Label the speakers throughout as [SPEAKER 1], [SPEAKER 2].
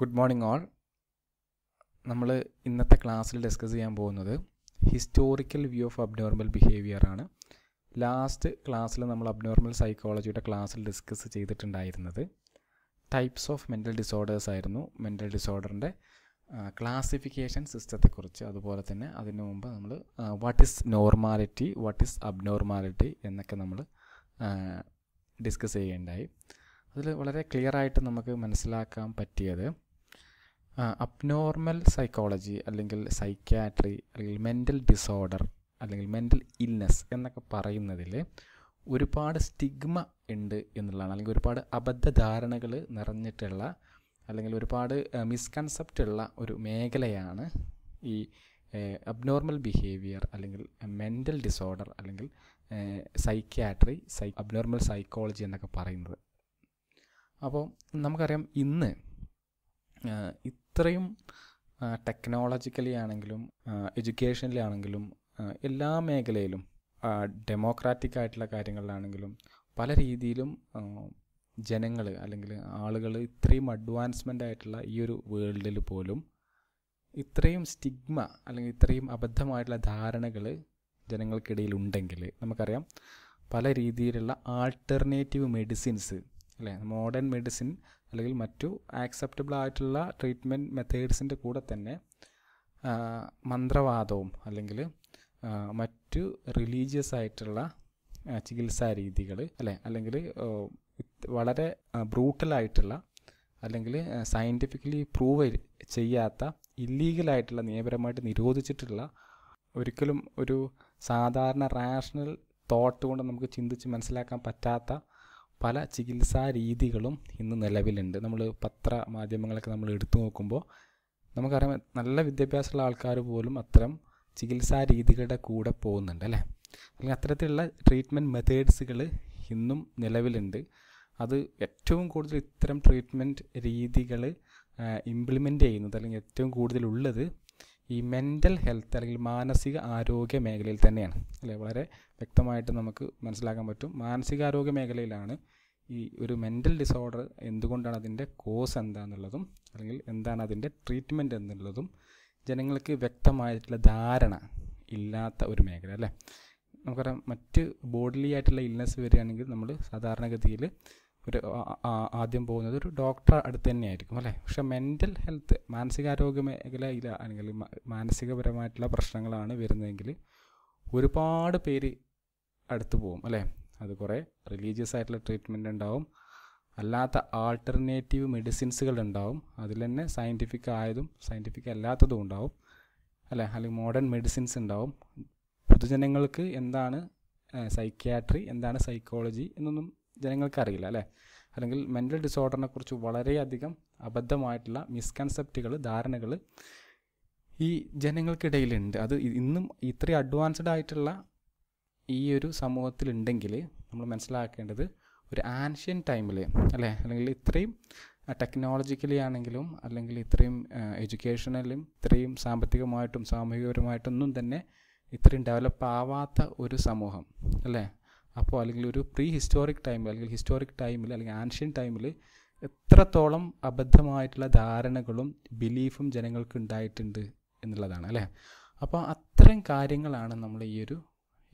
[SPEAKER 1] good morning all നമ്മൾ ഇന്നത്തെ ക്ലാസ്സിൽ ഡിസ്കസ് ചെയ്യാൻ പോകുന്നത് historical view of abnormal behaviour ആണ് ലാസ്റ്റ് ക്ലാസ്സിൽ നമ്മൾ അബ്നോർമൽ സൈക്കോളജിയുടെ ക്ലാസ്സിൽ ഡിസ്കസ് ചെയ്തിട്ടുണ്ടായിരുന്നത് ടൈപ്സ് ഓഫ് മെൻ്റൽ ഡിസോർഡേഴ്സ് ആയിരുന്നു മെൻ്റൽ ഡിസോർഡറിൻ്റെ ക്ലാസിഫിക്കേഷൻ സിസ്റ്റത്തെക്കുറിച്ച് അതുപോലെ തന്നെ അതിനു മുമ്പ് നമ്മൾ what is normality what is abnormality എന്നൊക്കെ നമ്മൾ ഡിസ്കസ് ചെയ്യുകയുണ്ടായി അതിൽ വളരെ ക്ലിയർ ആയിട്ട് നമുക്ക് മനസ്സിലാക്കാൻ പറ്റിയത് അബ്നോർമൽ സൈക്കോളജി അല്ലെങ്കിൽ സൈക്യാട്രി അല്ലെങ്കിൽ മെൻ്റൽ ഡിസോർഡർ അല്ലെങ്കിൽ മെൻ്റൽ ഇൽനെസ് എന്നൊക്കെ പറയുന്നതിൽ ഒരുപാട് സ്റ്റിഗ്മ ഉണ്ട് എന്നുള്ളതാണ് അല്ലെങ്കിൽ ഒരുപാട് അബദ്ധധാരണകൾ നിറഞ്ഞിട്ടുള്ള അല്ലെങ്കിൽ ഒരുപാട് മിസ്കൺസെപ്റ്റ് ഉള്ള ഒരു മേഖലയാണ് ഈ അബ്നോർമൽ ബിഹേവിയർ അല്ലെങ്കിൽ മെൻ്റൽ ഡിസോർഡർ അല്ലെങ്കിൽ സൈക്യാട്രി സൈ അബ്നോർമൽ സൈക്കോളജി എന്നൊക്കെ പറയുന്നത് അപ്പോൾ നമുക്കറിയാം ഇന്ന് ഇത്രയും ടെക്നോളജിക്കലി ആണെങ്കിലും എഡ്യൂക്കേഷനിലാണെങ്കിലും എല്ലാ മേഖലയിലും ഡെമോക്രാറ്റിക് ആയിട്ടുള്ള കാര്യങ്ങളിലാണെങ്കിലും പല രീതിയിലും ജനങ്ങൾ അല്ലെങ്കിൽ ആളുകൾ ഇത്രയും അഡ്വാൻസ്മെൻ്റ് ആയിട്ടുള്ള ഈ ഒരു വേൾഡിൽ പോലും ഇത്രയും സ്റ്റിഗ്മ അല്ലെങ്കിൽ ഇത്രയും അബദ്ധമായിട്ടുള്ള ധാരണകൾ ജനങ്ങൾക്കിടയിൽ ഉണ്ടെങ്കിൽ നമുക്കറിയാം പല രീതിയിലുള്ള ആൾട്ടർനേറ്റീവ് മെഡിസിൻസ് അല്ലേ മോഡേൺ മെഡിസിൻ അല്ലെങ്കിൽ മറ്റു ആക്സെപ്റ്റബിൾ ആയിട്ടുള്ള ട്രീറ്റ്മെൻറ്റ് മെത്തേഡ്സിൻ്റെ കൂടെ തന്നെ മന്ത്രവാദവും അല്ലെങ്കിൽ മറ്റു റിലീജിയസ് ആയിട്ടുള്ള ചികിത്സാ രീതികൾ അല്ലെ അല്ലെങ്കിൽ വളരെ ബ്രൂട്ടലായിട്ടുള്ള അല്ലെങ്കിൽ സയൻറ്റിഫിക്കലി പ്രൂവ് ചെയ്യാത്ത ഇല്ലീഗലായിട്ടുള്ള നിയമപരമായിട്ട് നിരോധിച്ചിട്ടുള്ള ഒരിക്കലും ഒരു സാധാരണ റാഷണൽ തോട്ട് കൊണ്ട് നമുക്ക് ചിന്തിച്ച് മനസ്സിലാക്കാൻ പറ്റാത്ത പല ചികിത്സാ രീതികളും ഇന്ന് നിലവിലുണ്ട് നമ്മൾ പത്ര മാധ്യമങ്ങളൊക്കെ നമ്മൾ എടുത്തു നോക്കുമ്പോൾ നമുക്കറിയാം നല്ല വിദ്യാഭ്യാസമുള്ള ആൾക്കാർ പോലും അത്തരം ചികിത്സാ രീതികളുടെ കൂടെ പോകുന്നുണ്ട് അല്ലേ അല്ലെങ്കിൽ അത്തരത്തിലുള്ള ട്രീറ്റ്മെൻറ്റ് മെത്തേഡ്സുകൾ ഇന്നും നിലവിലുണ്ട് അത് ഏറ്റവും കൂടുതൽ ഇത്തരം ട്രീറ്റ്മെൻറ്റ് രീതികൾ ഇംപ്ലിമെൻ്റ് ചെയ്യുന്നത് അല്ലെങ്കിൽ ഏറ്റവും കൂടുതൽ ഉള്ളത് ഈ മെൻ്റൽ ഹെൽത്ത് അല്ലെങ്കിൽ മാനസിക ആരോഗ്യ മേഖലയിൽ തന്നെയാണ് അല്ലേ വളരെ വ്യക്തമായിട്ട് നമുക്ക് മനസ്സിലാക്കാൻ പറ്റും മാനസികാരോഗ്യ മേഖലയിലാണ് ഈ ഒരു മെൻ്റൽ ഡിസോർഡർ എന്തുകൊണ്ടാണ് അതിൻ്റെ കോസ് എന്താണെന്നുള്ളതും അല്ലെങ്കിൽ എന്താണ് അതിൻ്റെ ട്രീറ്റ്മെൻ്റ് എന്നുള്ളതും ജനങ്ങൾക്ക് വ്യക്തമായിട്ടുള്ള ധാരണ ഇല്ലാത്ത ഒരു മേഖല അല്ലേ നമുക്കറിയാം മറ്റ് ബോഡിലി ആയിട്ടുള്ള ഇൽനെസ് വരികയാണെങ്കിൽ നമ്മൾ സാധാരണഗതിയിൽ ഒരു ആദ്യം പോകുന്നത് ഒരു ഡോക്ടറെ അടുത്ത് തന്നെയായിരിക്കും അല്ലേ പക്ഷെ മെൻ്റൽ ഹെൽത്ത് മാനസികാരോഗ്യ ഇല്ല അല്ലെങ്കിൽ മാനസികപരമായിട്ടുള്ള പ്രശ്നങ്ങളാണ് വരുന്നതെങ്കിൽ ഒരുപാട് പേര് അടുത്ത് പോകും അല്ലേ അത് കുറേ റിലീജിയസ് ആയിട്ടുള്ള ട്രീറ്റ്മെൻറ്റ് ഉണ്ടാവും അല്ലാത്ത ആൾട്ടർനേറ്റീവ് മെഡിസിൻസുകൾ ഉണ്ടാവും അതിൽ തന്നെ സയൻറ്റിഫിക് ആയതും സയൻറ്റിഫിക് അല്ലാത്തതും ഉണ്ടാവും അല്ലേ അല്ലെങ്കിൽ മോഡേൺ മെഡിസിൻസ് ഉണ്ടാവും പൊതുജനങ്ങൾക്ക് എന്താണ് സൈക്യാട്രി എന്താണ് സൈക്കോളജി എന്നൊന്നും ജനങ്ങൾക്കറിയില്ല അല്ലേ അല്ലെങ്കിൽ മെൻ്റൽ ഡിസോർഡറിനെ കുറിച്ച് വളരെയധികം അബദ്ധമായിട്ടുള്ള മിസ്കൺസെപ്റ്റുകൾ ധാരണകൾ ഈ ജനങ്ങൾക്കിടയിലുണ്ട് അത് ഇന്നും ഇത്രയും അഡ്വാൻസ്ഡ് ആയിട്ടുള്ള ഈ ഒരു സമൂഹത്തിലുണ്ടെങ്കിൽ നമ്മൾ മനസ്സിലാക്കേണ്ടത് ഒരു ആൻഷ്യൻ ടൈമിൽ അല്ലേ അല്ലെങ്കിൽ ഇത്രയും ടെക്നോളജിക്കലി ആണെങ്കിലും അല്ലെങ്കിൽ ഇത്രയും എഡ്യൂക്കേഷണലും ഇത്രയും സാമ്പത്തികമായിട്ടും സാമൂഹികപരമായിട്ടൊന്നും തന്നെ ഇത്രയും ഡെവലപ്പ് ആവാത്ത ഒരു സമൂഹം അല്ലേ അപ്പോൾ അല്ലെങ്കിൽ ഒരു പ്രീ ഹിസ്റ്റോറിക് ടൈമിൽ അല്ലെങ്കിൽ ഹിസ്റ്റോറിക് ടൈമിൽ അല്ലെങ്കിൽ ആൻഷ്യൻ ടൈമിൽ എത്രത്തോളം അബദ്ധമായിട്ടുള്ള ധാരണകളും ബിലീഫും ജനങ്ങൾക്ക് ഉണ്ടായിട്ടുണ്ട് എന്നുള്ളതാണ് അല്ലേ അപ്പോൾ അത്രയും കാര്യങ്ങളാണ് നമ്മൾ ഈ ഒരു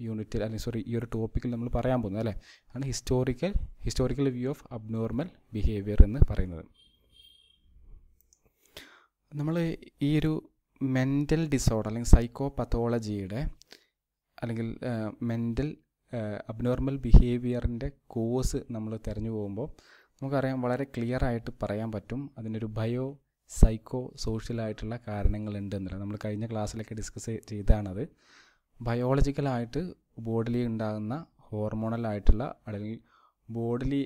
[SPEAKER 1] യൂണിറ്റിൽ അല്ലെങ്കിൽ സോറി ഈ ഒരു ടോപ്പിക്കിൽ നമ്മൾ പറയാൻ പോകുന്നത് അല്ലേ ആണ് historical historical view of abnormal behaviour എന്ന് പറയുന്നത് നമ്മൾ ഈ ഒരു മെൻ്റൽ ഡിസോർഡർ അല്ലെങ്കിൽ സൈക്കോ പത്തോളജിയുടെ അല്ലെങ്കിൽ മെൻ്റൽ അബ്നോർമൽ ബിഹേവിയറിൻ്റെ കോസ് നമ്മൾ തിരഞ്ഞു പോകുമ്പോൾ നമുക്കറിയാം വളരെ ക്ലിയർ ആയിട്ട് പറയാൻ പറ്റും അതിനൊരു ബയോ സൈക്കോ സോഷ്യലായിട്ടുള്ള കാരണങ്ങളുണ്ട് എന്നല്ല നമ്മൾ കഴിഞ്ഞ ക്ലാസ്സിലൊക്കെ ഡിസ്കസ് ചെയ്താണത് ബയോളജിക്കലായിട്ട് ബോഡിലി ഉണ്ടാകുന്ന ഹോർമോണലായിട്ടുള്ള അല്ലെങ്കിൽ ബോഡിലി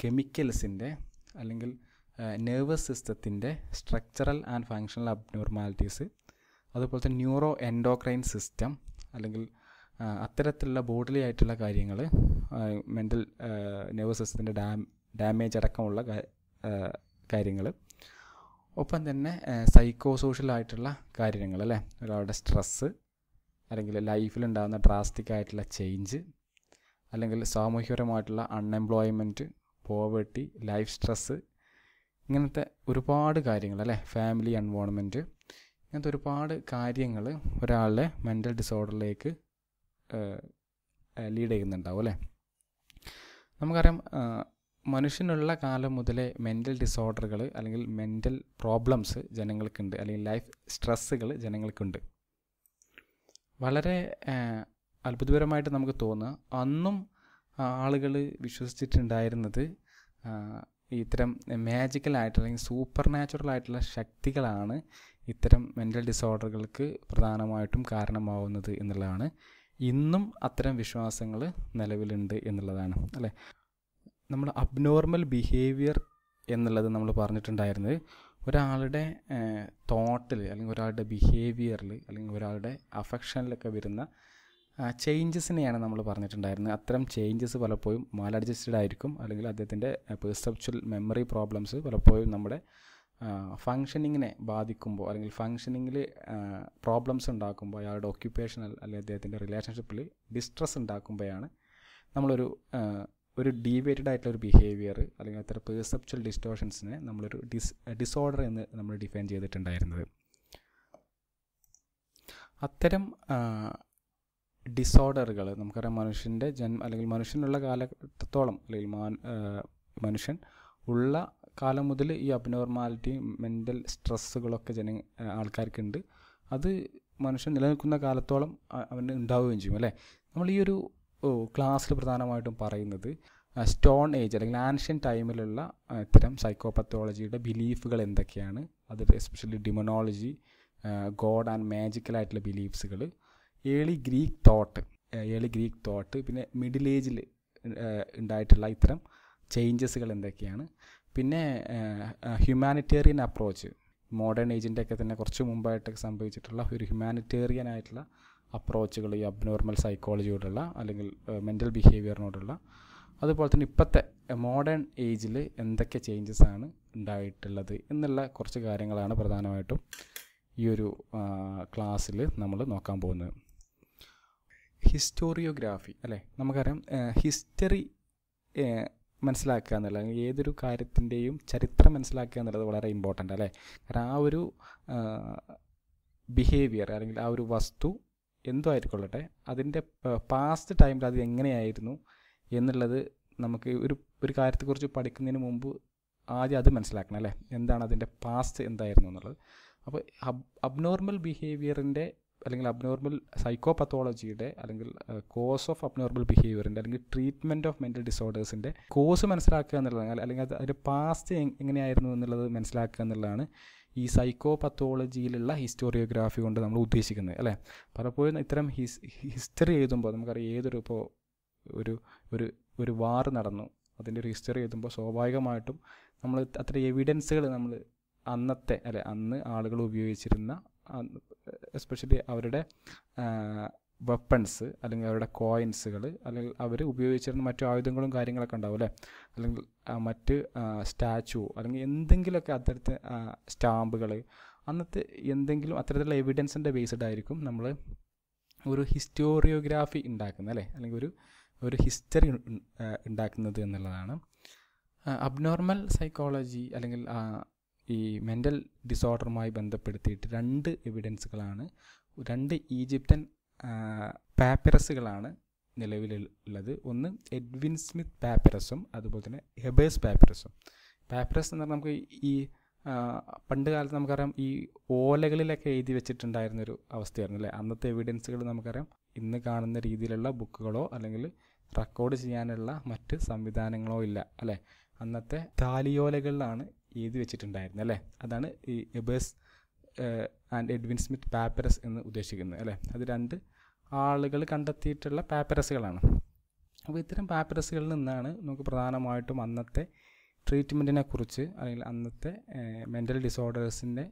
[SPEAKER 1] കെമിക്കൽസിൻ്റെ അല്ലെങ്കിൽ നെർവസ് സിസ്റ്റത്തിൻ്റെ സ്ട്രക്ചറൽ ആൻഡ് ഫങ്ഷണൽ അബ്നോർമാലിറ്റീസ് അതുപോലെ തന്നെ ന്യൂറോ എൻഡോക്രൈൻ സിസ്റ്റം അല്ലെങ്കിൽ അത്തരത്തിലുള്ള ബോഡിലി ആയിട്ടുള്ള കാര്യങ്ങൾ മെൻ്റൽ നെർവസ് സിസ്റ്റത്തിൻ്റെ ഡാ ഡാമേജ് അടക്കമുള്ള കാര്യങ്ങൾ ഒപ്പം തന്നെ സൈക്കോ സോഷ്യൽ ആയിട്ടുള്ള കാര്യങ്ങൾ അല്ലേ ഒരാളുടെ സ്ട്രെസ്സ് അല്ലെങ്കിൽ ലൈഫിലുണ്ടാകുന്ന ഡ്രാസ്റ്റിക് ആയിട്ടുള്ള ചേഞ്ച് അല്ലെങ്കിൽ സാമൂഹികപരമായിട്ടുള്ള അൺഎംപ്ലോയ്മെൻറ്റ് പോവേർട്ടി ലൈഫ് സ്ട്രെസ്സ് ഇങ്ങനത്തെ ഒരുപാട് കാര്യങ്ങൾ അല്ലേ ഫാമിലി എൻവോൺമെൻറ്റ് ഇങ്ങനത്തെ ഒരുപാട് കാര്യങ്ങൾ ഒരാളുടെ മെൻ്റൽ ഡിസോർഡറിലേക്ക് ലീഡ് ചെയ്യുന്നുണ്ടാവും അല്ലേ നമുക്കറിയാം മനുഷ്യനുള്ള കാലം മുതലേ മെൻ്റൽ ഡിസോർഡറുകൾ അല്ലെങ്കിൽ മെൻ്റൽ പ്രോബ്ലംസ് ജനങ്ങൾക്കുണ്ട് അല്ലെങ്കിൽ ലൈഫ് സ്ട്രെസ്സുകൾ ജനങ്ങൾക്കുണ്ട് വളരെ അത്ഭുതപരമായിട്ട് നമുക്ക് തോന്നുക അന്നും ആളുകൾ വിശ്വസിച്ചിട്ടുണ്ടായിരുന്നത് ഇത്തരം മാജിക്കലായിട്ടുള്ള അല്ലെങ്കിൽ സൂപ്പർ നാച്ചുറൽ ആയിട്ടുള്ള ശക്തികളാണ് ഇത്തരം മെൻ്റൽ ഡിസോർഡറുകൾക്ക് പ്രധാനമായിട്ടും കാരണമാവുന്നത് എന്നുള്ളതാണ് ഇന്നും അത്തരം വിശ്വാസങ്ങൾ നിലവിലുണ്ട് എന്നുള്ളതാണ് അല്ലേ നമ്മൾ അബ്നോർമൽ ബിഹേവിയർ എന്നുള്ളത് നമ്മൾ പറഞ്ഞിട്ടുണ്ടായിരുന്നത് ഒരാളുടെ തോട്ടിൽ അല്ലെങ്കിൽ ഒരാളുടെ ബിഹേവിയറിൽ അല്ലെങ്കിൽ ഒരാളുടെ അഫക്ഷനിലൊക്കെ വരുന്ന ചേഞ്ചസിനെയാണ് നമ്മൾ പറഞ്ഞിട്ടുണ്ടായിരുന്നത് അത്തരം ചേഞ്ചസ് പലപ്പോഴും മാലഡ്ജസ്റ്റഡ് ആയിരിക്കും അല്ലെങ്കിൽ അദ്ദേഹത്തിൻ്റെ പെർസെപ്ച്വൽ മെമ്മറി പ്രോബ്ലംസ് പലപ്പോഴും നമ്മുടെ ഫങ്ഷനിങ്ങിനെ ബാധിക്കുമ്പോൾ അല്ലെങ്കിൽ ഫങ്ഷനിങ്ങിൽ പ്രോബ്ലംസ് ഉണ്ടാക്കുമ്പോൾ അയാളുടെ ഒക്യുപ്പേഷണൽ അല്ലെങ്കിൽ അദ്ദേഹത്തിൻ്റെ റിലേഷൻഷിപ്പിൽ ഡിസ്ട്രെസ് ഉണ്ടാക്കുമ്പോഴാണ് നമ്മളൊരു ഒരു ഡീവിയേറ്റഡ് ആയിട്ടുള്ള ഒരു ബിഹേവിയർ അല്ലെങ്കിൽ അത്ര പേഴ്സെപ്ച്വൽ ഡിസ്റ്റോഷൻസിനെ നമ്മളൊരു ഡിസ് ഡിസോർഡർ എന്ന് നമ്മൾ ഡിഫൈൻ ചെയ്തിട്ടുണ്ടായിരുന്നത് അത്തരം ഡിസോർഡറുകൾ നമുക്കറിയാം മനുഷ്യൻ്റെ ജന്മ അല്ലെങ്കിൽ മനുഷ്യനുള്ള കാലത്തോളം അല്ലെങ്കിൽ മനുഷ്യൻ ഉള്ള കാലം മുതൽ ഈ അബ്നോർമാലിറ്റി മെൻ്റൽ സ്ട്രെസ്സുകളൊക്കെ ജന ആൾക്കാർക്കുണ്ട് അത് മനുഷ്യൻ നിലനിൽക്കുന്ന കാലത്തോളം അവന് ഉണ്ടാവുകയും ചെയ്യും അല്ലേ നമ്മൾ ഈ ഒരു ക്ലാസ്സിൽ പ്രധാനമായിട്ടും പറയുന്നത് സ്റ്റോൺ ഏജ് അല്ലെങ്കിൽ ആൻഷ്യൻ ടൈമിലുള്ള ഇത്തരം സൈക്കോപത്തോളജിയുടെ ബിലീഫുകൾ എന്തൊക്കെയാണ് അത് especially demonology god and magical ആയിട്ടുള്ള ബിലീഫ്സുകൾ early Greek thought early Greek thought പിന്നെ മിഡിൽ ഏജിൽ ഉണ്ടായിട്ടുള്ള ഇത്തരം ചേഞ്ചസുകൾ എന്തൊക്കെയാണ് പിന്നെ ഹ്യൂമാനിറ്റേറിയൻ അപ്രോച്ച് മോഡേൺ ഏജിൻ്റെ ഒക്കെ തന്നെ കുറച്ച് മുമ്പായിട്ടൊക്കെ സംഭവിച്ചിട്ടുള്ള ഒരു ഹ്യൂമാനിറ്റേറിയൻ ആയിട്ടുള്ള അപ്രോച്ചുകൾ ഈ അബ്നോർമൽ സൈക്കോളജിയോടുള്ള അല്ലെങ്കിൽ മെൻ്റൽ ബിഹേവിയറിനോടുള്ള അതുപോലെ തന്നെ ഇപ്പോഴത്തെ മോഡേൺ ഏജിൽ എന്തൊക്കെ ചേഞ്ചസ് ആണ് ഉണ്ടായിട്ടുള്ളത് എന്നുള്ള കുറച്ച് കാര്യങ്ങളാണ് പ്രധാനമായിട്ടും ഈ ഒരു ക്ലാസ്സിൽ നമ്മൾ നോക്കാൻ പോകുന്നത് ഹിസ്റ്റോറിയോഗ്രാഫി അല്ലേ നമുക്കറിയാം ഹിസ്റ്ററി മനസ്സിലാക്കുക എന്നുള്ളത് അല്ലെങ്കിൽ ഏതൊരു കാര്യത്തിൻ്റെയും ചരിത്രം മനസ്സിലാക്കുക എന്നുള്ളത് വളരെ ഇമ്പോർട്ടൻ്റ് അല്ലേ കാരണം ആ ഒരു ബിഹേവിയർ അല്ലെങ്കിൽ ആ ഒരു വസ്തു എന്തോ അതിൻ്റെ പാസ്റ്റ് ടൈമിൽ അത് എങ്ങനെയായിരുന്നു എന്നുള്ളത് നമുക്ക് ഒരു ഒരു കാര്യത്തെക്കുറിച്ച് പഠിക്കുന്നതിന് മുമ്പ് ആദ്യം അത് മനസ്സിലാക്കണം അല്ലേ എന്താണ് അതിൻ്റെ പാസ്റ്റ് എന്തായിരുന്നു എന്നുള്ളത് അപ്പോൾ അബ് അബ്നോർമൽ ബിഹേവിയറിൻ്റെ അല്ലെങ്കിൽ അബ്നോർമൽ സൈക്കോപത്തോളജിയുടെ അല്ലെങ്കിൽ കോസ് ഓഫ് അബ്നോർമൽ ബിഹേവിയറിൻ്റെ അല്ലെങ്കിൽ ട്രീറ്റ്മെൻറ്റ് ഓഫ് മെൻ്റൽ ഡിസോർഡേഴ്സിൻ്റെ കോസ് മനസ്സിലാക്കുക എന്നുള്ളതാണ് അല്ലെങ്കിൽ അത് അതിൻ്റെ പാസ്റ്റ് എങ്ങനെയായിരുന്നു എന്നുള്ളത് മനസ്സിലാക്കുക എന്നുള്ളതാണ് ഈ സൈക്കോപത്തോളജിയിലുള്ള ഹിസ്റ്റോറിയോഗ്രാഫി കൊണ്ട് നമ്മൾ ഉദ്ദേശിക്കുന്നത് അല്ലേ പലപ്പോഴും ഇത്തരം ഹിസ് ഹിസ്റ്ററി എഴുതുമ്പോൾ നമുക്കറിയാം ഏതൊരു ഇപ്പോൾ ഒരു ഒരു ഒരു വാർ നടന്നു അതിൻ്റെ ഒരു ഹിസ്റ്ററി എഴുതുമ്പോൾ സ്വാഭാവികമായിട്ടും നമ്മൾ അത്ര എവിഡൻസുകൾ നമ്മൾ അന്നത്തെ അല്ലെ അന്ന് ആളുകൾ ഉപയോഗിച്ചിരുന്ന എസ്പെഷ്യലി അവരുടെ വെപ്പൺസ് അല്ലെങ്കിൽ അവരുടെ കോയിൻസുകൾ അല്ലെങ്കിൽ അവർ ഉപയോഗിച്ചിരുന്ന മറ്റു ആയുധങ്ങളും കാര്യങ്ങളൊക്കെ ഉണ്ടാവും അല്ലെങ്കിൽ മറ്റ് സ്റ്റാച്ചു അല്ലെങ്കിൽ എന്തെങ്കിലുമൊക്കെ അത്തരത്തിൽ സ്റ്റാമ്പുകൾ അന്നത്തെ എന്തെങ്കിലും അത്തരത്തിലുള്ള എവിഡൻസിൻ്റെ ബേസ്ഡ് ആയിരിക്കും നമ്മൾ ഒരു ഹിസ്റ്റോറിയോഗ്രാഫി ഉണ്ടാക്കുന്നത് അല്ലേ അല്ലെങ്കിൽ ഒരു ഒരു ഹിസ്റ്ററി ഉണ്ടാക്കുന്നത് എന്നുള്ളതാണ് അബ്നോർമൽ സൈക്കോളജി അല്ലെങ്കിൽ ഈ മെൻ്റൽ ഡിസോർഡറുമായി ബന്ധപ്പെടുത്തിയിട്ട് രണ്ട് എവിഡൻസുകളാണ് രണ്ട് ഈജിപ്തൻ പാപ്പിറസുകളാണ് നിലവിലുള്ളത് ഒന്ന് എഡ്വിൻ സ്മിത്ത് പാപ്പിറസും അതുപോലെ തന്നെ ഹെബേഴ്സ് പാപ്പിറസും പാപ്പിറസ് എന്ന് പറഞ്ഞാൽ നമുക്ക് ഈ പണ്ട് കാലത്ത് നമുക്കറിയാം ഈ ഓലകളിലൊക്കെ എഴുതി വെച്ചിട്ടുണ്ടായിരുന്നൊരു അവസ്ഥയായിരുന്നു അല്ലേ അന്നത്തെ എവിഡൻസുകൾ നമുക്കറിയാം ഇന്ന് കാണുന്ന രീതിയിലുള്ള ബുക്കുകളോ അല്ലെങ്കിൽ റെക്കോർഡ് ചെയ്യാനുള്ള മറ്റ് സംവിധാനങ്ങളോ ഇല്ല അല്ലേ അന്നത്തെ താലിയോലകളിലാണ് എഴുതി വെച്ചിട്ടുണ്ടായിരുന്നു അല്ലേ അതാണ് ഈ Ebers and Edwin Smith papyrus എന്ന് ഉദ്ദേശിക്കുന്നത് അല്ലേ അത് രണ്ട് ആളുകൾ കണ്ടെത്തിയിട്ടുള്ള പാപ്പറസുകളാണ് അപ്പോൾ ഇത്തരം പാപ്പറസുകളിൽ നിന്നാണ് നമുക്ക് പ്രധാനമായിട്ടും അന്നത്തെ ട്രീറ്റ്മെൻറ്റിനെ കുറിച്ച് അല്ലെങ്കിൽ അന്നത്തെ മെൻ്റൽ ഡിസോർഡേഴ്സിൻ്റെ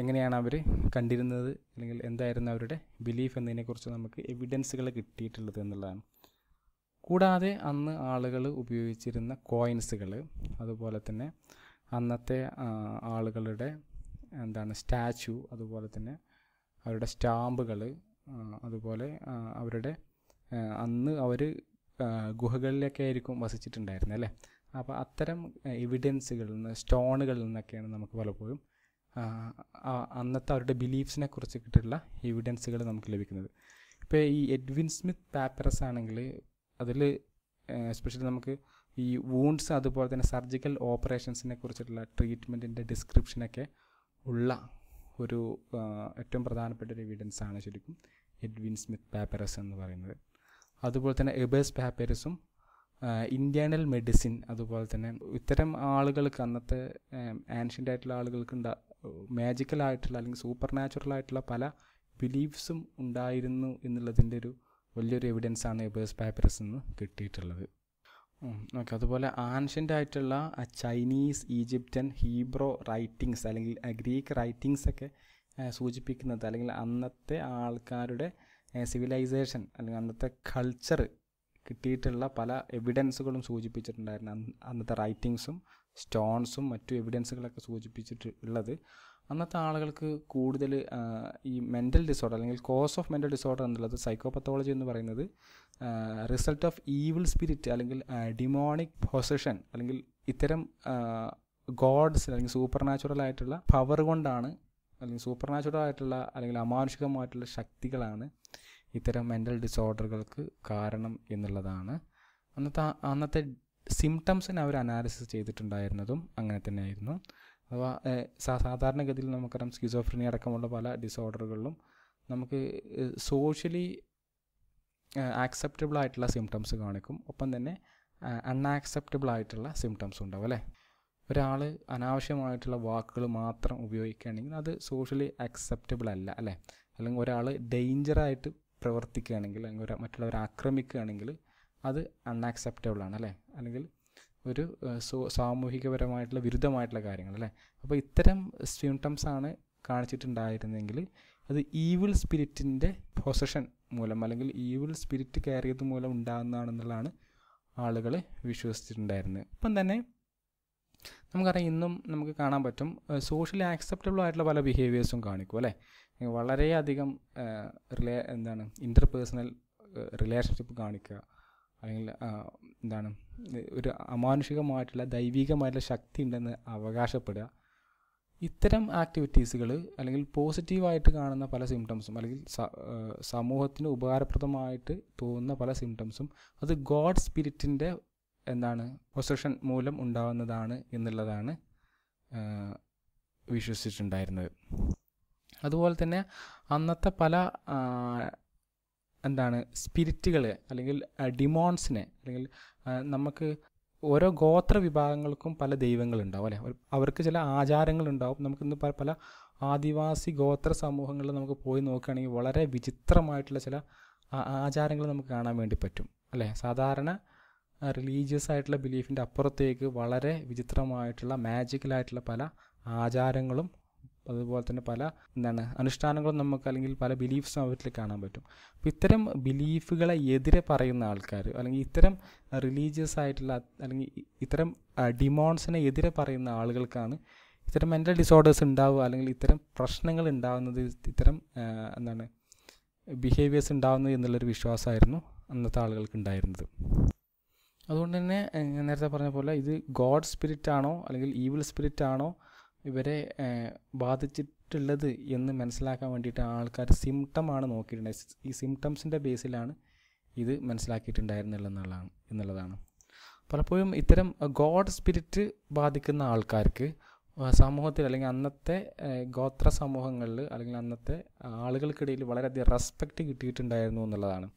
[SPEAKER 1] എങ്ങനെയാണ് അവർ കണ്ടിരുന്നത് അല്ലെങ്കിൽ എന്തായിരുന്നു അവരുടെ ബിലീഫ് എന്നതിനെക്കുറിച്ച് നമുക്ക് എവിഡൻസുകൾ കിട്ടിയിട്ടുള്ളത് എന്നുള്ളതാണ് കൂടാതെ അന്ന് ആളുകൾ ഉപയോഗിച്ചിരുന്ന കോയിൻസുകൾ അതുപോലെ തന്നെ അന്നത്തെ ആളുകളുടെ എന്താണ് സ്റ്റാച്ചു അതുപോലെ തന്നെ അവരുടെ സ്റ്റാമ്പുകൾ അതുപോലെ അവരുടെ അന്ന് അവർ ഗുഹകളിലൊക്കെ ആയിരിക്കും വസിച്ചിട്ടുണ്ടായിരുന്നത് അല്ലേ അപ്പോൾ അത്തരം എവിഡൻസുകളിൽ നിന്ന് സ്റ്റോണുകളിൽ നിന്നൊക്കെയാണ് നമുക്ക് പലപ്പോഴും അന്നത്തെ അവരുടെ ബിലീഫ്സിനെ കുറിച്ച് കിട്ടിയിട്ടുള്ള എവിഡൻസുകൾ നമുക്ക് ലഭിക്കുന്നത് ഇപ്പോൾ ഈ എഡ്വിൻ സ്മിത്ത് പാപ്പറസ് ആണെങ്കിൽ അതിൽ എസ്പെഷ്യലി നമുക്ക് ഈ വൂൺസ് അതുപോലെ തന്നെ സർജിക്കൽ ഓപ്പറേഷൻസിനെ കുറിച്ചിട്ടുള്ള ട്രീറ്റ്മെൻറ്റിൻ്റെ ഡിസ്ക്രിപ്ഷനൊക്കെ ഉള്ള ഒരു ഏറ്റവും പ്രധാനപ്പെട്ട ഒരു എവിഡൻസ് ആണ് ശരിക്കും എഡ്വിൻ സ്മിത്ത് പേപ്പറസ് എന്ന് പറയുന്നത് അതുപോലെ തന്നെ എബേസ് പേപ്പേഴ്സും ഇന്റേണൽ മെഡിസിൻ അതുപോലെ തന്നെ ഇത്തരം ആളുകൾക്ക് അന്നത്തെ ആൻഷ്യൻ്റ് ആയിട്ടുള്ള ആളുകൾക്ക് ഉണ്ടാ മാജിക്കലായിട്ടുള്ള അല്ലെങ്കിൽ സൂപ്പർ നാച്ചുറൽ ആയിട്ടുള്ള പല ബിലീഫ്സും ഉണ്ടായിരുന്നു എന്നുള്ളതിൻ്റെ ഒരു വലിയൊരു എവിഡൻസ് ആണ് എബേസ് പേപ്പറസ് എന്ന് കിട്ടിയിട്ടുള്ളത് ഓക്കെ അതുപോലെ ആൻഷ്യൻ്റ് ആയിട്ടുള്ള ചൈനീസ് ഈജിപ്റ്റൻ ഹീബ്രോ റൈറ്റിങ്സ് അല്ലെങ്കിൽ ഗ്രീക്ക് റൈറ്റിങ്സ് ഒക്കെ സൂചിപ്പിക്കുന്നത് അല്ലെങ്കിൽ അന്നത്തെ ആൾക്കാരുടെ സിവിലൈസേഷൻ അല്ലെങ്കിൽ അന്നത്തെ കൾച്ചർ കിട്ടിയിട്ടുള്ള പല എവിഡൻസുകളും സൂചിപ്പിച്ചിട്ടുണ്ടായിരുന്നു അന്നത്തെ റൈറ്റിങ്സും സ്റ്റോൺസും മറ്റു എവിഡൻസുകളൊക്കെ സൂചിപ്പിച്ചിട്ട് ഉള്ളത് അന്നത്തെ ആളുകൾക്ക് കൂടുതൽ ഈ മെൻ്റൽ ഡിസോർഡർ അല്ലെങ്കിൽ കോസ് ഓഫ് മെൻ്റൽ ഡിസോർഡർ എന്നുള്ളത് സൈക്കോപത്തോളജി എന്ന് പറയുന്നത് റിസൾട്ട് ഓഫ് ഈവിൾ സ്പിരിറ്റ് അല്ലെങ്കിൽ ഡിമോണിക് പൊസഷൻ അല്ലെങ്കിൽ ഇത്തരം ഗോഡ്സ് അല്ലെങ്കിൽ സൂപ്പർ നാച്ചുറൽ ആയിട്ടുള്ള പവർ കൊണ്ടാണ് അല്ലെങ്കിൽ സൂപ്പർ നാച്ചുറൽ ആയിട്ടുള്ള അല്ലെങ്കിൽ അമാനുഷികമായിട്ടുള്ള ശക്തികളാണ് ഇത്തരം മെൻ്റൽ ഡിസോർഡറുകൾക്ക് കാരണം എന്നുള്ളതാണ് അന്നത്തെ അന്നത്തെ സിംറ്റംസിന് അവർ അനാലിസിസ് ചെയ്തിട്ടുണ്ടായിരുന്നതും അങ്ങനെ തന്നെയായിരുന്നു അഥവാ സാധാരണഗതിയിൽ നമുക്കറിയാം സ്കിസോഫ്രണി അടക്കമുള്ള പല ഡിസോർഡറുകളിലും നമുക്ക് സോഷ്യലി ആക്സെപ്റ്റബിൾ ആയിട്ടുള്ള സിംറ്റംസ് കാണിക്കും ഒപ്പം തന്നെ അൺആക്സെപ്റ്റബിൾ ആയിട്ടുള്ള സിംറ്റംസ് ഉണ്ടാവും അല്ലേ ഒരാൾ അനാവശ്യമായിട്ടുള്ള വാക്കുകൾ മാത്രം ഉപയോഗിക്കുകയാണെങ്കിൽ അത് സോഷ്യലി അക്സെപ്റ്റബിൾ അല്ല അല്ലേ അല്ലെങ്കിൽ ഒരാൾ ഡേഞ്ചറായിട്ട് പ്രവർത്തിക്കുകയാണെങ്കിൽ അല്ലെങ്കിൽ മറ്റുള്ളവരെ ആക്രമിക്കുകയാണെങ്കിൽ അത് അൺആക്സെപ്റ്റബിൾ ആണ് അല്ലേ അല്ലെങ്കിൽ ഒരു സാമൂഹികപരമായിട്ടുള്ള വിരുദ്ധമായിട്ടുള്ള കാര്യങ്ങൾ അല്ലേ അപ്പോൾ ഇത്തരം സിംറ്റംസ് ആണ് കാണിച്ചിട്ടുണ്ടായിരുന്നെങ്കിൽ അത് ഈവിൾ സ്പിരിറ്റിൻ്റെ പൊസഷൻ മൂലം അല്ലെങ്കിൽ ഈവിൾ സ്പിരിറ്റ് കയറിയത് മൂലം ഉണ്ടാകുന്നതാണെന്നുള്ളതാണ് ആളുകൾ വിശ്വസിച്ചിട്ടുണ്ടായിരുന്നത് ഇപ്പം തന്നെ നമുക്കറിയാം ഇന്നും നമുക്ക് കാണാൻ പറ്റും സോഷ്യലി ആക്സെപ്റ്റബിൾ ആയിട്ടുള്ള പല ബിഹേവിയേഴ്സും കാണിക്കും അല്ലേ വളരെയധികം റിലേ എന്താണ് ഇൻ്റർപേഴ്സണൽ റിലേഷൻഷിപ്പ് കാണിക്കുക അല്ലെങ്കിൽ എന്താണ് ഒരു അമാനുഷികമായിട്ടുള്ള ദൈവികമായിട്ടുള്ള ശക്തി ഉണ്ടെന്ന് അവകാശപ്പെടുക ഇത്തരം ആക്ടിവിറ്റീസുകൾ അല്ലെങ്കിൽ പോസിറ്റീവായിട്ട് കാണുന്ന പല സിംറ്റംസും അല്ലെങ്കിൽ സമൂഹത്തിന് ഉപകാരപ്രദമായിട്ട് തോന്നുന്ന പല സിംറ്റംസും അത് ഗോഡ് സ്പിരിറ്റിൻ്റെ എന്താണ് പൊസഷൻ മൂലം ഉണ്ടാകുന്നതാണ് എന്നുള്ളതാണ് വിശ്വസിച്ചിട്ടുണ്ടായിരുന്നത് അതുപോലെ തന്നെ അന്നത്തെ പല എന്താണ് സ്പിരിറ്റുകളെ അല്ലെങ്കിൽ ഡിമോൺസിനെ അല്ലെങ്കിൽ നമുക്ക് ഓരോ ഗോത്ര വിഭാഗങ്ങൾക്കും പല ദൈവങ്ങളുണ്ടാവും അല്ലേ അവർക്ക് ചില ആചാരങ്ങളുണ്ടാവും നമുക്കിന്ന് പല ആദിവാസി ഗോത്ര സമൂഹങ്ങളിൽ നമുക്ക് പോയി നോക്കുകയാണെങ്കിൽ വളരെ വിചിത്രമായിട്ടുള്ള ചില ആചാരങ്ങൾ നമുക്ക് കാണാൻ വേണ്ടി പറ്റും അല്ലേ സാധാരണ റിലീജിയസ് ആയിട്ടുള്ള ബിലീഫിൻ്റെ അപ്പുറത്തേക്ക് വളരെ വിചിത്രമായിട്ടുള്ള മാജിക്കലായിട്ടുള്ള പല ആചാരങ്ങളും അതുപോലെ തന്നെ പല എന്താണ് അനുഷ്ഠാനങ്ങളും നമുക്ക് അല്ലെങ്കിൽ പല ബിലീഫ്സും അവരിൽ കാണാൻ പറ്റും അപ്പം ഇത്തരം ബിലീഫുകളെ എതിരെ പറയുന്ന ആൾക്കാർ അല്ലെങ്കിൽ ഇത്തരം റിലീജിയസ് ആയിട്ടുള്ള അല്ലെങ്കിൽ ഇത്തരം ഡിമോൺസിനെ എതിരെ പറയുന്ന ആളുകൾക്കാണ് ഇത്തരം മെൻ്റൽ ഡിസോർഡേഴ്സ് ഉണ്ടാവുക അല്ലെങ്കിൽ ഇത്തരം പ്രശ്നങ്ങൾ ഉണ്ടാകുന്നത് ഇത്തരം എന്താണ് ബിഹേവിയേഴ്സ് ഉണ്ടാകുന്നത് എന്നുള്ളൊരു വിശ്വാസമായിരുന്നു അന്നത്തെ ആളുകൾക്ക് ഉണ്ടായിരുന്നത് അതുകൊണ്ട് തന്നെ നേരത്തെ പറഞ്ഞ പോലെ ഇത് ഗോഡ് സ്പിരിറ്റ് ആണോ അല്ലെങ്കിൽ ഈവിൾ സ്പിരിറ്റ് ആണോ ഇവരെ ബാധിച്ചിട്ടുള്ളത് എന്ന് മനസ്സിലാക്കാൻ വേണ്ടിയിട്ട് ആൾക്കാർ സിംറ്റമാണ് നോക്കിയിട്ടുണ്ടായത് ഈ സിംറ്റംസിൻ്റെ ബേസിലാണ് ഇത് മനസ്സിലാക്കിയിട്ടുണ്ടായിരുന്നുള്ളതാണ് എന്നുള്ളതാണ് പലപ്പോഴും ഇത്തരം ഗോഡ് സ്പിരിറ്റ് ബാധിക്കുന്ന ആൾക്കാർക്ക് സമൂഹത്തിൽ അല്ലെങ്കിൽ അന്നത്തെ ഗോത്ര സമൂഹങ്ങളിൽ അല്ലെങ്കിൽ അന്നത്തെ ആളുകൾക്കിടയിൽ വളരെയധികം റെസ്പെക്റ്റ് കിട്ടിയിട്ടുണ്ടായിരുന്നു എന്നുള്ളതാണ്